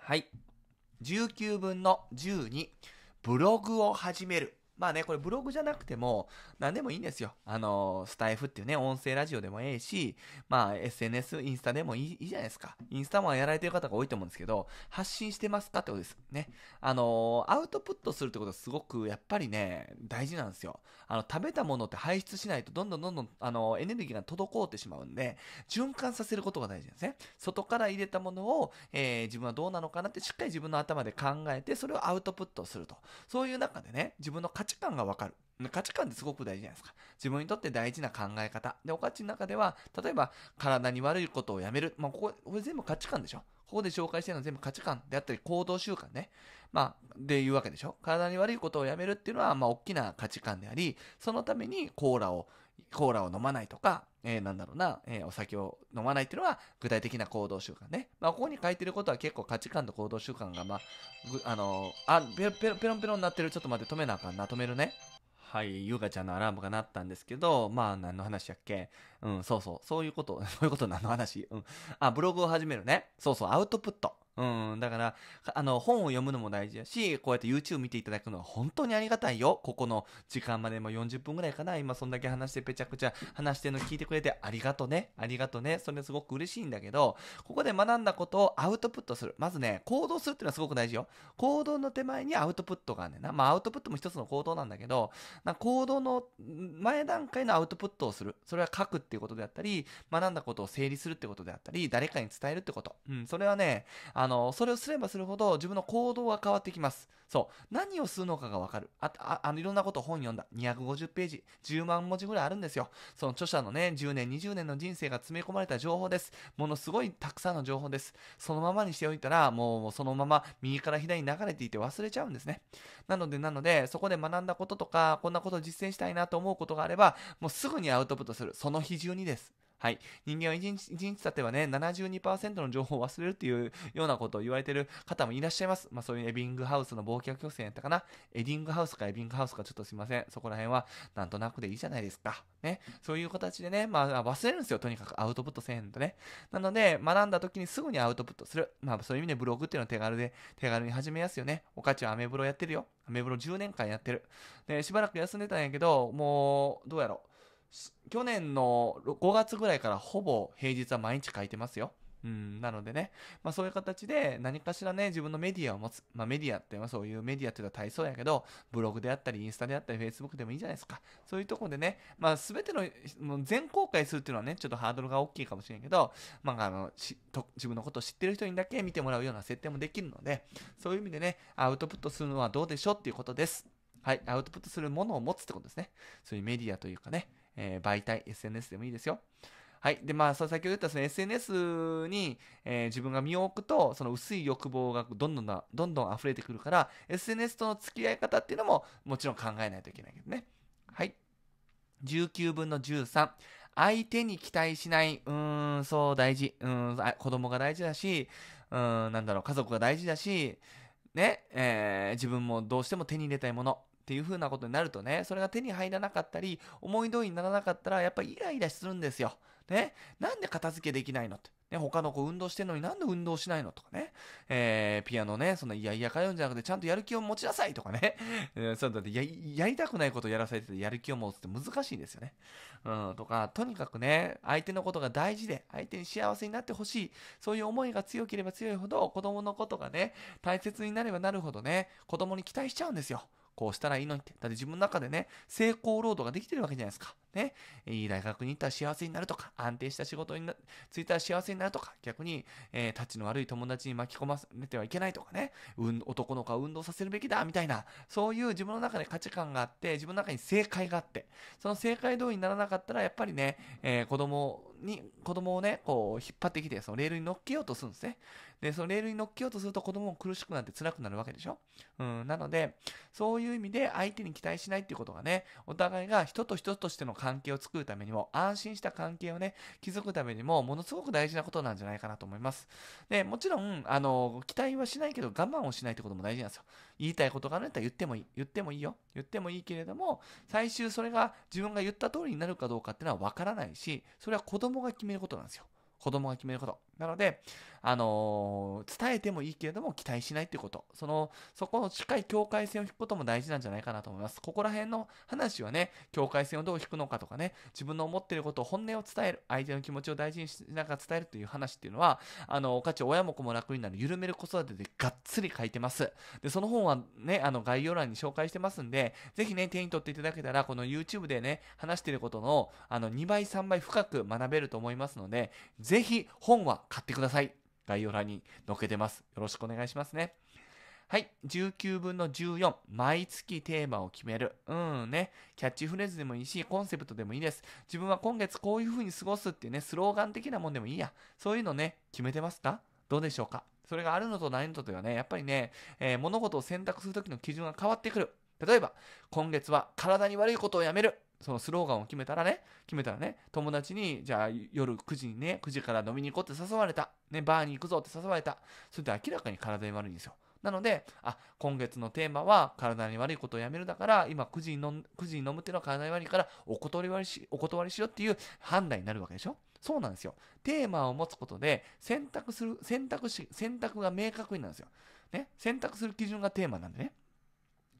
はい。19分の12、ブログを始める。まあね、これブログじゃなくても、何でもいいんですよ。あの、スタイフっていうね、音声ラジオでもええし、まあ SNS、インスタでもいいいいじゃないですか。インスタもやられてる方が多いと思うんですけど、発信してますかってことです。ね。あの、アウトプットするってことはすごく、やっぱりね、大事なんですよ。あの、食べたものって排出しないと、どんどんどんどん、あの、エネルギーが滞ってしまうんで、循環させることが大事なんですね。外から入れたものを、えー、自分はどうなのかなってしっかり自分の頭で考えて、それをアウトプットすると。そういう中でね、自分の価値観がわかる。価値観ってすごく大事じゃないですか。自分にとって大事な考え方。で、お価値の中では、例えば、体に悪いことをやめる。まあ、ここ、これ全部価値観でしょ。ここで紹介してるのは全部価値観であったり、行動習慣ね。まあ、で言うわけでしょ。体に悪いことをやめるっていうのは、まあ、大きな価値観であり、そのためにコーラをコーラを飲まないとか、えー、なんだろうな、えー、お酒を飲まないっていうのは具体的な行動習慣ね。まあ、ここに書いてることは結構価値観と行動習慣が、まあ、あのあ、ペロペロペロペロになってる。ちょっと待って、止めなあかんな、止めるね。はい、ゆうかちゃんのアラームが鳴ったんですけど、まあ、何の話やっけうん、そうそう、そういうこと、そういうこと何の話うん。あ、ブログを始めるね。そうそう、アウトプット。うん、だから、あの、本を読むのも大事だし、こうやって YouTube 見ていただくのは本当にありがたいよ。ここの時間までも40分ぐらいかな。今そんだけ話してぺちゃくちゃ話してるの聞いてくれてありがとね。ありがとね。それすごく嬉しいんだけど、ここで学んだことをアウトプットする。まずね、行動するっていうのはすごく大事よ。行動の手前にアウトプットがあるねな。まあアウトプットも一つの行動なんだけど、な行動の前段階のアウトプットをする。それは書くっていうことであったり、学んだことを整理するってことであったり、誰かに伝えるってこと。うん、それはね、ああの、それをすればするほど自分の行動は変わってきます。そう。何をするのかがわかる。あ、あ、あの、いろんなこと本読んだ。250ページ、10万文字ぐらいあるんですよ。その著者のね、10年、20年の人生が詰め込まれた情報です。ものすごいたくさんの情報です。そのままにしておいたら、もうそのまま右から左に流れていて忘れちゃうんですね。なので、なので、そこで学んだこととか、こんなことを実践したいなと思うことがあれば、もうすぐにアウトプットする。その日中にです。はい。人間は1日、1日経てばね、72%の情報を忘れるっていうようなことを言われてる方もいらっしゃいます。まあそういうエビングハウスの忘却曲線やったかな。エディングハウスかエビングハウスかちょっとすいません。そこら辺はなんとなくでいいじゃないですか。ね。そういう形でね、まあ忘れるんですよ。とにかくアウトプットせんとね。なので、学んだ時にすぐにアウトプットする。まあそういう意味でブログっていうのは手軽で、手軽に始めやすいよね。おかちはアメブロやってるよ。アメブロ10年間やってる。で、しばらく休んでたんやけど、もう、どうやろ去年の5月ぐらいからほぼ平日は毎日書いてますよ。うん、なのでね、まあそういう形で何かしらね、自分のメディアを持つ。まあメディアってそういうメディアっていうのは体操やけど、ブログであったり、インスタであったり、Facebook でもいいじゃないですか。そういうとこでね、まあ全ての、もう全公開するっていうのはね、ちょっとハードルが大きいかもしれんけど、まああの、自分のことを知ってる人にだけ見てもらうような設定もできるので、そういう意味でね、アウトプットするのはどうでしょうっていうことです。はい、アウトプットするものを持つってことですね。そういうメディアというかね、えー、媒体、SNS でもいいですよ。はい。で、まあ、そ先ほど言ったその SNS に、えー、自分が身を置くと、その薄い欲望がどんどんな、どんどん溢れてくるから、SNS との付き合い方っていうのも、もちろん考えないといけないけどね。はい。19分の13。相手に期待しない。うーん、そう、大事。うん、子供が大事だし、うん、なんだろう、家族が大事だし、ね、えー、自分もどうしても手に入れたいもの。っていう風なことになるとね、それが手に入らなかったり、思い通りにならなかったら、やっぱりイライラするんですよ。ね。なんで片付けできないのって。ね、他の子運動してんのになんで運動しないのとかね。えー、ピアノね、そんないやいや通うんじゃなくてちゃんとやる気を持ちなさいとかね。そうだってや、やりたくないことをやらされててやる気を持つって難しいんですよね。うん、とか、とにかくね、相手のことが大事で、相手に幸せになってほしい。そういう思いが強ければ強いほど、子供のことがね、大切になればなるほどね、子供に期待しちゃうんですよ。こうしたらいいのにって。だって自分の中でね、成功労働ができてるわけじゃないですか。ね。いい大学に行ったら幸せになるとか、安定した仕事にな、ついたら幸せになるとか、逆に、えー、タちの悪い友達に巻き込まれてはいけないとかね、うん、男の子は運動させるべきだ、みたいな、そういう自分の中で価値観があって、自分の中に正解があって、その正解通りにならなかったら、やっぱりね、えー、子供に、子供をね、こう、引っ張ってきて、そのレールに乗っけようとするんですね。で、そのレールに乗っけようとすると子供も苦しくなって辛くなるわけでしょうん、なので、そういう意味で相手に期待しないっていうことがね、お互いが人と人としての関係を作るためにも、安心した関係をね、築くためにも、ものすごく大事なことなんじゃないかなと思います。で、もちろん、あの、期待はしないけど我慢をしないってことも大事なんですよ。言いたいことがあるんだったら言ってもいい。言ってもいいよ。言ってもいいけれども、最終それが自分が言った通りになるかどうかっていうのは分からないし、それは子供が決めることなんですよ。子供が決めること。なので、あのー、伝えてもいいけれども期待しないってこと。その、そこをしっかり境界線を引くことも大事なんじゃないかなと思います。ここら辺の話はね、境界線をどう引くのかとかね、自分の思っていることを本音を伝える、相手の気持ちを大事にしながら伝えるという話っていうのは、あの、か親も子も楽になる緩める子育てでがっつり書いてます。で、その本はね、あの、概要欄に紹介してますんで、ぜひね、手に取っていただけたら、この YouTube でね、話していることの、あの、2倍、3倍深く学べると思いますので、ぜひ本は買ってください。概要欄に載っけてます。よろしくお願いしますね。はい。19分の14。毎月テーマを決める。うんね。キャッチフレーズでもいいし、コンセプトでもいいです。自分は今月こういう風に過ごすっていうね、スローガン的なもんでもいいや。そういうのね、決めてますかどうでしょうかそれがあるのとないのとではね、やっぱりね、えー、物事を選択するときの基準が変わってくる。例えば、今月は体に悪いことをやめる。そのスローガンを決めたらね、決めたらね、友達に、じゃあ夜9時にね、9時から飲みに行こうって誘われた。ね、バーに行くぞって誘われた。それで明らかに体に悪いんですよ。なので、あ、今月のテーマは体に悪いことをやめるだから、今9時に飲9時に飲むっていうのは体に悪いから、お断りし、お断りしよっていう判断になるわけでしょそうなんですよ。テーマを持つことで、選択する、選択し、選択が明確になるんですよ。ね、選択する基準がテーマなんでね。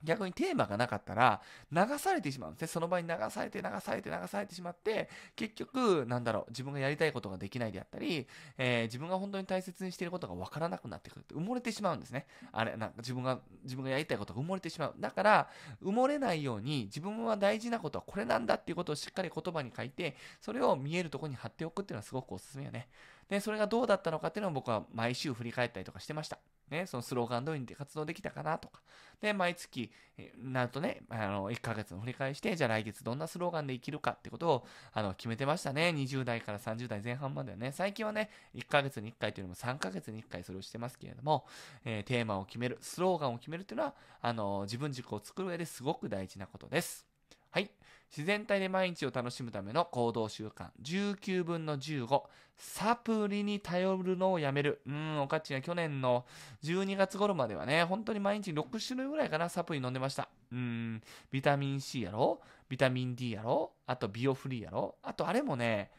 逆にテーマがなかったら流されてしまうんですね。その場に流されて流されて流されてしまって結局なんだろう自分がやりたいことができないであったり、えー、自分が本当に大切にしていることが分からなくなってくる埋もれてしまうんですね。あれなんか自分が自分がやりたいことが埋もれてしまう。だから埋もれないように自分は大事なことはこれなんだっていうことをしっかり言葉に書いてそれを見えるところに貼っておくっていうのはすごくおすすめよね。でそれがどうだったのかっていうのを僕は毎週振り返ったりとかしてました。ね、そのスローガン通りに活動できたかなとか。で、毎月、えなるとね、あの、1ヶ月の振り返して、じゃあ来月どんなスローガンで生きるかってことを、あの、決めてましたね。20代から30代前半まではね。最近はね、1ヶ月に1回というよりも3ヶ月に1回それをしてますけれども、えー、テーマを決める、スローガンを決めるというのは、あの、自分軸を作る上ですごく大事なことです。はい。自然体で毎日を楽しむための行動習慣。19分の15。サプリに頼るのをやめる。うん、おかっちが去年の12月頃まではね、本当に毎日6種類ぐらいかな、サプリ飲んでました。うん、ビタミン C やろビタミン D やろあとビオフリーやろあとあれもね、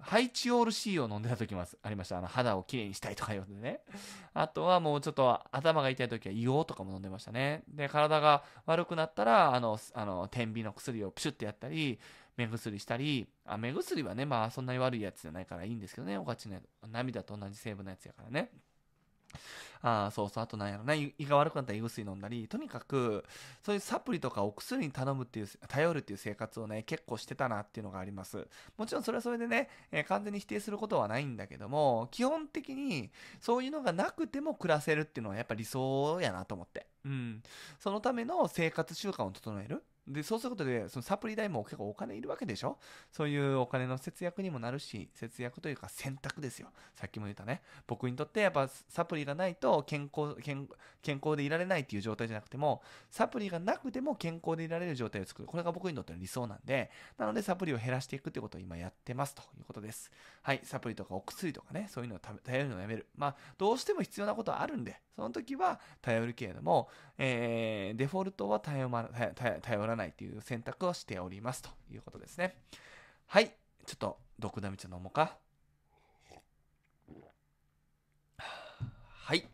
ハイチオール C を飲んでた時もありました。あの肌をきれいにしたいとか言うんでね。あとはもうちょっと頭が痛い時は硫黄とかも飲んでましたね。で、体が悪くなったら、あの、あの、天秤の薬をプシュってやったり、目薬したり、あ、目薬はね、まあそんなに悪いやつじゃないからいいんですけどね。おかちの涙と同じ成分のやつやからね。ああ、そうそう、あとなんやろな、胃が悪くなったら胃薬飲んだり、とにかく、そういうサプリとかお薬に頼むっていう、頼るっていう生活をね、結構してたなっていうのがあります。もちろんそれはそれでね、えー、完全に否定することはないんだけども、基本的にそういうのがなくても暮らせるっていうのはやっぱ理想やなと思って。うん。そのための生活習慣を整える。で、そうすることで、そのサプリ代も結構お金いるわけでしょそういうお金の節約にもなるし、節約というか選択ですよ。さっきも言ったね。僕にとってやっぱサプリがないと健康、健康でいられないっていう状態じゃなくても、サプリがなくても健康でいられる状態を作る。これが僕にとっての理想なんで、なのでサプリを減らしていくってことを今やってますということです。はい。サプリとかお薬とかね、そういうのを頼るのをやめる。まあ、どうしても必要なことはあるんで、その時は頼るけれども、えー、デフォルトは頼,、ま、頼らないという選択をしておりますということですね。はい。ちょっと、毒ダミ茶飲もうか。はい。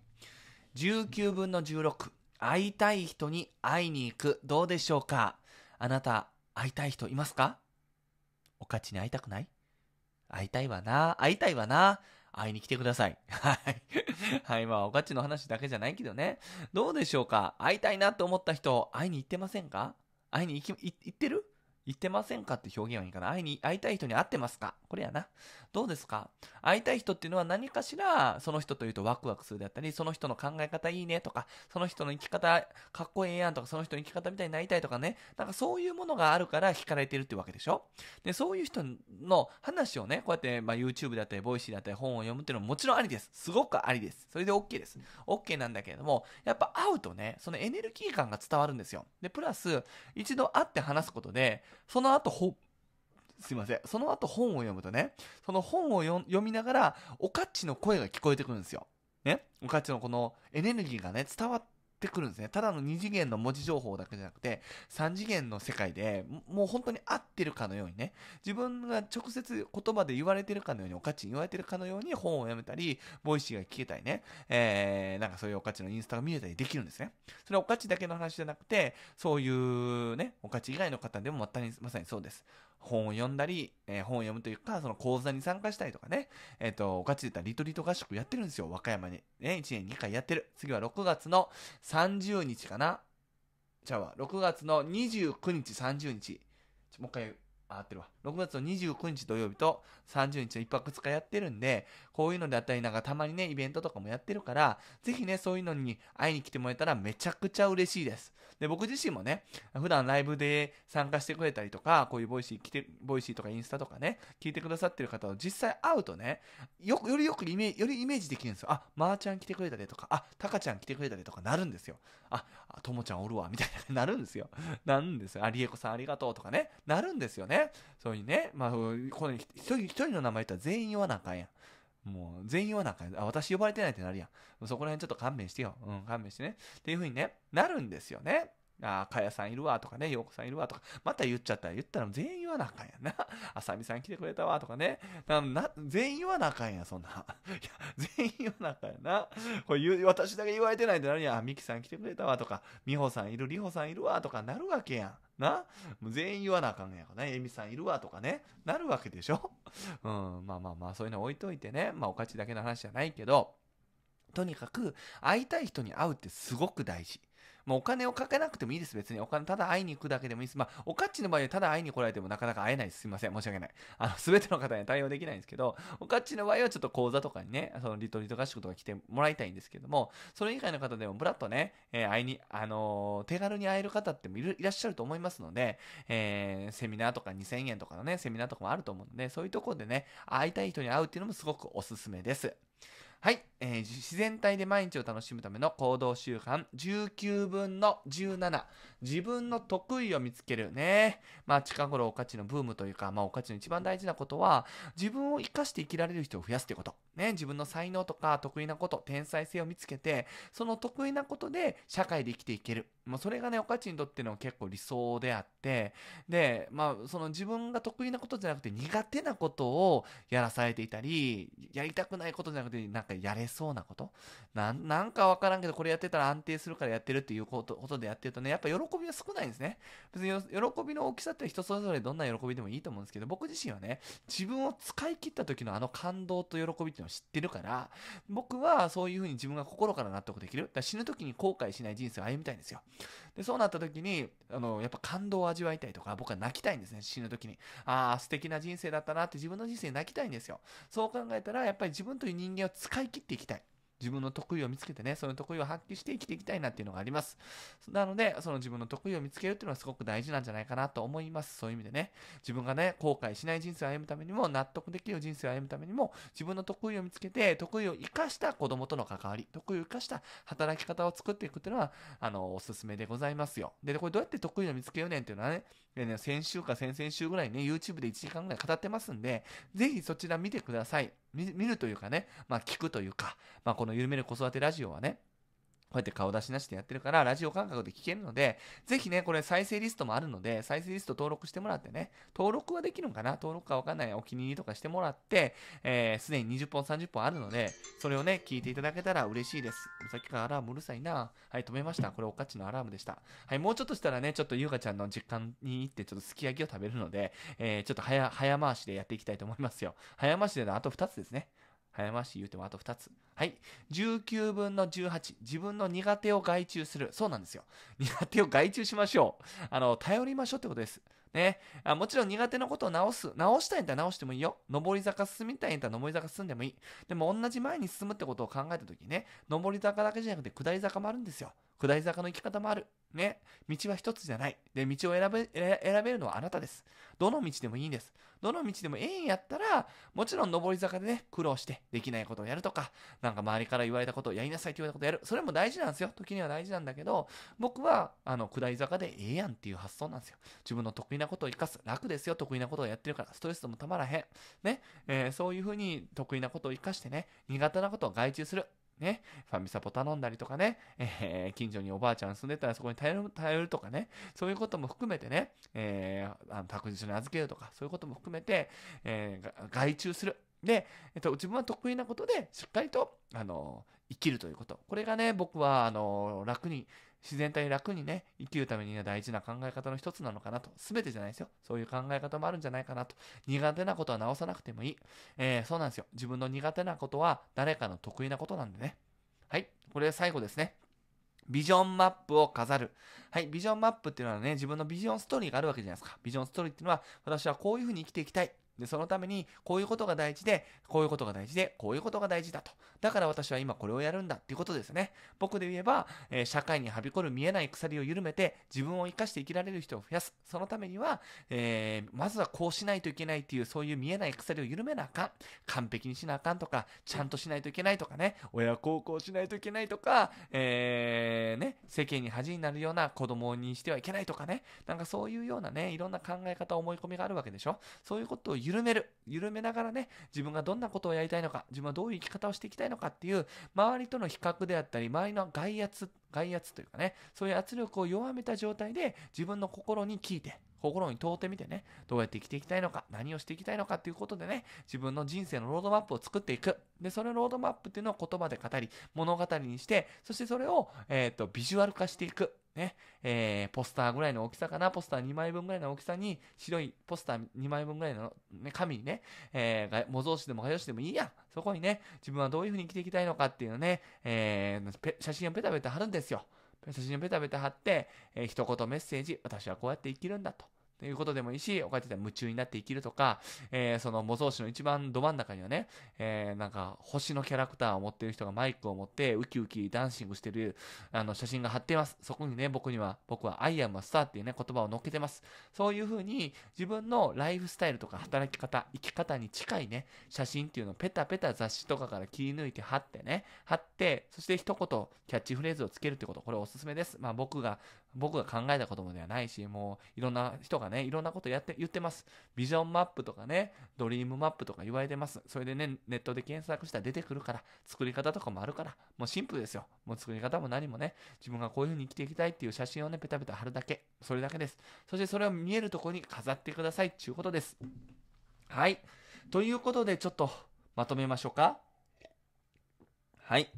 19分の16。会いたい人に会いに行く。どうでしょうかあなた、会いたい人いますかおかちに会いたくない会いたいわな。会いたいわな。会いに来てください。はい。はい、まあ、おかっちの話だけじゃないけどね。どうでしょうか会いたいなと思った人、会いに行ってませんか会いに行き、行ってる行ってませんかって表現はいいかな。会いに、会いたい人に会ってますかこれやな。どうですか会いたい人っていうのは何かしら、その人というとワクワクするであったり、その人の考え方いいねとか、その人の生き方かっこええやんとか、その人の生き方みたいになりたいとかね、なんかそういうものがあるから惹かれてるってわけでしょで、そういう人の話をね、こうやって、まあ、YouTube だったり、ボイシーだったり、本を読むっていうのももちろんありです。すごくありです。それで OK です。OK なんだけれども、やっぱ会うとね、そのエネルギー感が伝わるんですよ。で、プラス、一度会って話すことで、その後ほすいませんその後本を読むとねその本を読みながらおかっちの声が聞こえてくるんですよ。ね、おかっちのこのエネルギーがね伝わっててくるんですね。ただの2次元の文字情報だけじゃなくて、3次元の世界で、もう本当に合ってるかのようにね、自分が直接言葉で言われてるかのように、おかちに言われてるかのように本を読めたり、ボイシーが聞けたりね、えー、なんかそういうおかちのインスタが見れたりできるんですね。それはおかちだけの話じゃなくて、そういうね、おかち以外の方でもまたに、まさにそうです。本を読んだり、えー、本を読むというか、その講座に参加したりとかね、えっ、ー、と、ガチで言ったらリトリート合宿やってるんですよ。和歌山に。ね、1年2回やってる。次は6月の30日かな。じゃあ、6月の29日、30日。もう一回合ってるわ。6月の29日土曜日と30日の1泊2日やってるんで、こういうのであったりなんかたまにね、イベントとかもやってるから、ぜひね、そういうのに会いに来てもらえたらめちゃくちゃ嬉しいです。で、僕自身もね、普段ライブで参加してくれたりとか、こういうボイシー来て、ボイシーとかインスタとかね、聞いてくださってる方を実際会うとね、よよりよくイメージ、よりイメージできるんですよ。あ、まー、あ、ちゃん来てくれたでとか、あ、たかちゃん来てくれたりとかなるんですよ。あ、ともちゃんおるわ、みたいな、なるんですよ。なんですよ。あ、りえこさんありがとうとかね、なるんですよね。そういうね、まあ、この一人一人の名前言ったら全員言わなあかんやん。もう全員はなんかん。あ、私呼ばれてないってなるやん。そこら辺ちょっと勘弁してよ。うん、勘弁してね。っていう風にね、なるんですよね。あ、かやさんいるわとかね、ようこさんいるわとか、また言っちゃったら言ったら全員言わなあかんやな。あさみさん来てくれたわとかね。な全員言わなあかんや、そんな。いや、全員言わなあかんやな。これ私だけ言われてないってなるやん。あ、みきさん来てくれたわとか、みほさんいる、りほさんいるわとかなるわけやん。なもう全員言わなあかんやからね。エミさんいるわとかね。なるわけでしょうん。まあまあまあ、そういうの置いといてね。まあ、お勝ちだけの話じゃないけど、とにかく、会いたい人に会うってすごく大事。まお金をかけなくてもいいです、別に。お金、ただ会いに行くだけでもいいです。まあ、おかっちの場合はただ会いに来られてもなかなか会えないです。すいません、申し訳ない。あの、すべての方には対応できないんですけど、おかっちの場合はちょっと講座とかにね、そのリトリート合宿とか来てもらいたいんですけども、それ以外の方でも、ブラッとね、えー、会いに、あのー、手軽に会える方ってもいるいらっしゃると思いますので、えー、セミナーとか2000円とかのね、セミナーとかもあると思うので、そういうところでね、会いたい人に会うっていうのもすごくおすすめです。はい、えー、自然体で毎日を楽しむための行動習慣19分の17自分の得意を見つけるねまあ近頃おかちのブームというかまあおかちの一番大事なことは自分を生かして生きられる人を増やすということね自分の才能とか得意なこと天才性を見つけてその得意なことで社会で生きていけるもうそれがねおかちにとっての結構理想であってでまあその自分が得意なことじゃなくて苦手なことをやらされていたりやりたくないことじゃなくてなんかかやれそうなこと、なんかわからんけど、これやってたら安定するからやってるっていうことでやってるとね、やっぱ喜びは少ないんですね。別に喜びの大きさって人それぞれどんな喜びでもいいと思うんですけど、僕自身はね、自分を使い切った時のあの感動と喜びっていうのを知ってるから、僕はそういうふうに自分が心から納得できる。だ死ぬ時に後悔しない人生を歩みたいんですよ。でそうなった時にあのやっぱ感動を味わいたいとか僕は泣きたいんですね死ぬ時にああ素敵な人生だったなって自分の人生泣きたいんですよそう考えたらやっぱり自分という人間を使い切っていきたい自分の得意を見つけてね、その得意を発揮して生きていきたいなっていうのがあります。なので、その自分の得意を見つけるっていうのはすごく大事なんじゃないかなと思います。そういう意味でね、自分がね、後悔しない人生を歩むためにも、納得できる人生を歩むためにも、自分の得意を見つけて、得意を生かした子供との関わり、得意を生かした働き方を作っていくっていうのは、あの、おすすめでございますよ。で、これどうやって得意を見つけようねんっていうのはね、でね、先週か先々週ぐらいね、YouTube で1時間ぐらい語ってますんで、ぜひそちら見てください。見るというかね、まあ聞くというか、まあこのゆるめる子育てラジオはね、こうやって顔出しなしでやってるから、ラジオ感覚で聞けるので、ぜひね、これ再生リストもあるので、再生リスト登録してもらってね、登録はできるのかな登録かわかんないお気に入りとかしてもらって、えー、すでに20本、30本あるので、それをね、聞いていただけたら嬉しいです。さっきからアラームうるさいな。はい、止めました。これおかちのアラームでした。はい、もうちょっとしたらね、ちょっとゆうかちゃんの実家に行って、ちょっとすき焼きを食べるので、えー、ちょっと早、早回しでやっていきたいと思いますよ。早回しでのあと2つですね。早回し言うてもあと2つ。はい。19分の18。自分の苦手を外注する。そうなんですよ。苦手を外注しましょう。あの、頼りましょうってことです。ね。あもちろん苦手なことを直す。直したいんだったら直してもいいよ。上り坂進みたいんだったら上り坂進んでもいい。でも同じ前に進むってことを考えたときね、上り坂だけじゃなくて下り坂もあるんですよ。下り坂の行き方もある。ね。道は一つじゃない。で、道を選べ、選べるのはあなたです。どの道でもいいんです。どの道でもええんやったら、もちろん上り坂でね、苦労してできないことをやるとか、なんか周りから言われたことをやりなさいって言われたことをやる。それも大事なんですよ。時には大事なんだけど、僕は、あの、下り坂でええやんっていう発想なんですよ。自分の得意なことを生かす。楽ですよ。得意なことをやってるから、ストレスもたまらへん。ね。えー、そういうふうに得意なことを生かしてね、苦手なことを外注する。ね、ファミサポ頼んだりとかね、えー、近所におばあちゃん住んでたらそこに頼る頼るとかね、そういうことも含めてね、えー、あの託児所に預けるとか、そういうことも含めて、えー、外注する。で、えっと、自分は得意なことで、しっかりと、あの、生きるということ。これがね、僕は、あの、楽に、自然体に楽にね、生きるためには大事な考え方の一つなのかなと。全てじゃないですよ。そういう考え方もあるんじゃないかなと。苦手なことは直さなくてもいい。えー、そうなんですよ。自分の苦手なことは誰かの得意なことなんでね。はい。これ最後ですね。ビジョンマップを飾る。はい。ビジョンマップっていうのはね、自分のビジョンストーリーがあるわけじゃないですか。ビジョンストーリーっていうのは、私はこういうふうに生きていきたい。で、そのために、こういうことが大事で、こういうことが大事で、こういうことが大事だと。だから私は今これをやるんだっていうことですね。僕で言えば、えー、社会にはびこる見えない鎖を緩めて、自分を生かして生きられる人を増やす。そのためには、えー、まずはこうしないといけないっていう、そういう見えない鎖を緩めなあかん。完璧にしなあかんとか、ちゃんとしないといけないとかね、親孝行しないといけないとか、えー、ね、世間に恥になるような子供にしてはいけないとかね、なんかそういうようなね、いろんな考え方、思い込みがあるわけでしょ。そういうことを緩める。緩めながらね、自分がどんなことをやりたいのか、自分はどういう生き方をしていきたいのかっていう、周りとの比較であったり、周りの外圧、外圧というかね、そういう圧力を弱めた状態で、自分の心に聞いて、心に通ってみてね、どうやって生きていきたいのか、何をしていきたいのかっていうことでね、自分の人生のロードマップを作っていく。で、そのロードマップっていうのを言葉で語り、物語にして、そしてそれを、えっ、ー、と、ビジュアル化していく。ね、えー、ポスターぐらいの大きさかな、ポスター2枚分ぐらいの大きさに、白いポスター2枚分ぐらいの、ね、紙にね、えー、模造紙でも画用紙でもいいや。そこにね、自分はどういう風に生きていきたいのかっていうのね、えー、写真をペタペタ貼るんですよ。写真をペタペタ貼って、えー、一言メッセージ、私はこうやって生きるんだと。ということでもいいし、おかったら夢中になって生きるとか、えー、その模造紙の一番ど真ん中にはね、えー、なんか星のキャラクターを持っている人がマイクを持ってウキウキダンシングしてるあの写真が貼っています。そこにね、僕には、僕は I am a star っていうね、言葉を乗っけてます。そういうふうに自分のライフスタイルとか働き方、生き方に近いね、写真っていうのをペタペタ雑誌とかから切り抜いて貼ってね、貼って、そして一言キャッチフレーズをつけるってこと、これおすすめです。まあ僕が僕が考えたことではないし、もういろんな人がね、いろんなことやって言ってます。ビジョンマップとかね、ドリームマップとか言われてます。それでね、ネットで検索したら出てくるから、作り方とかもあるから、もうシンプルですよ。もう作り方も何もね、自分がこういう風に生きていきたいっていう写真をね、ペタペタ貼るだけ。それだけです。そしてそれを見えるとこに飾ってくださいっていうことです。はい。ということで、ちょっとまとめましょうか。はい。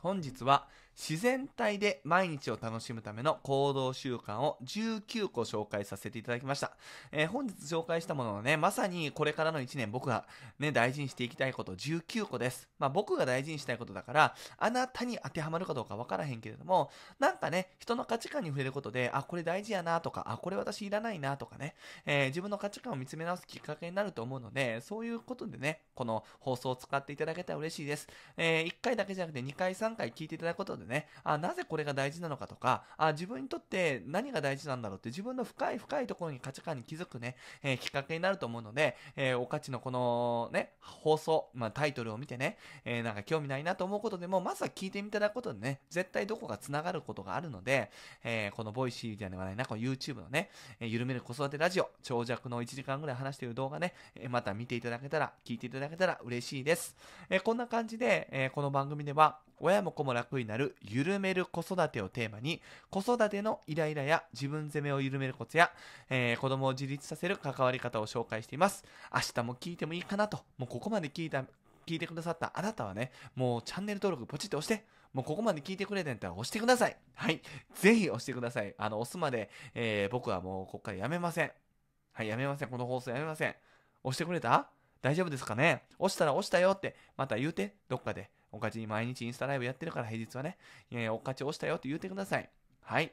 本日は、自然体で毎日を楽しむための行動習慣を19個紹介させていただきました。えー、本日紹介したものはね、まさにこれからの1年僕がね、大事にしていきたいこと19個です。まあ僕が大事にしたいことだから、あなたに当てはまるかどうかわからへんけれども、なんかね、人の価値観に触れることで、あ、これ大事やなとか、あ、これ私いらないなとかね、えー、自分の価値観を見つめ直すきっかけになると思うので、そういうことでね、この放送を使っていただけたら嬉しいです。えー、1回だけじゃなくて2回3回聞いていただくことででね、あなぜこれが大事なのかとか、あ自分にとって何が大事なんだろうって自分の深い深いところに価値観に気づくね、えー、きっかけになると思うので、えー、おかちのこのね、放送、まあ、タイトルを見てね、えー、なんか興味ないなと思うことでも、まずは聞いていただくことでね、絶対どこか繋がることがあるので、えー、このボイシーではないな、この YouTube のね、えー、緩める子育てラジオ、長尺の1時間ぐらい話している動画ね、えー、また見ていただけたら、聞いていただけたら嬉しいです。えー、こんな感じで、えー、この番組では、親も子も楽になる緩める子育てをテーマに、子育てのイライラや自分責めを緩めるコツや、えー、子供を自立させる関わり方を紹介しています。明日も聞いてもいいかなと、もうここまで聞いた、聞いてくださったあなたはね、もうチャンネル登録ポチッと押して、もうここまで聞いてくれてんだら押してください。はい。ぜひ押してください。あの、押すまで、えー、僕はもうここからやめません。はい、やめません。この放送やめません。押してくれた大丈夫ですかね押したら押したよって、また言うて、どっかで。おかちに毎日インスタライブやってるから平日はね、えおかち押したよって言うてください。はい。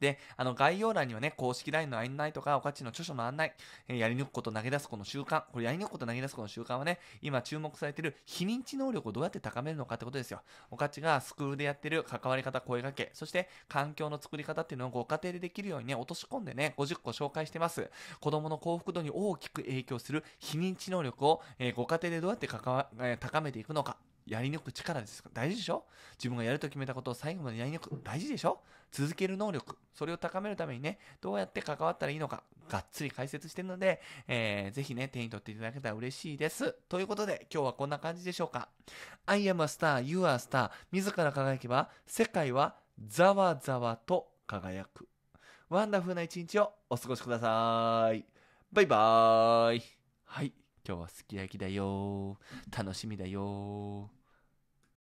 で、あの、概要欄にはね、公式 LINE の案内とか、おかちの著書の案内、えー、やり抜くこと投げ出すこの習慣、これやり抜くこと投げ出すこの習慣はね、今注目されてる非認知能力をどうやって高めるのかってことですよ。おかちがスクールでやってる関わり方、声掛け、そして環境の作り方っていうのをご家庭でできるようにね、落とし込んでね、50個紹介してます。子供の幸福度に大きく影響する非認知能力を、えー、ご家庭でどうやってえー、高めていくのか。やり抜く力です。大事でしょ自分がやると決めたことを最後までやり抜く。大事でしょ続ける能力。それを高めるためにね、どうやって関わったらいいのか、がっつり解説してるので、えー、ぜひね、手に取っていただけたら嬉しいです。ということで、今日はこんな感じでしょうか。I am a star, you are a star. 自ら輝けば、世界はざわざわと輝く。ワンダフルな一日をお過ごしください。バイバーイ。はい。今日はすき焼きだよ楽しみだよ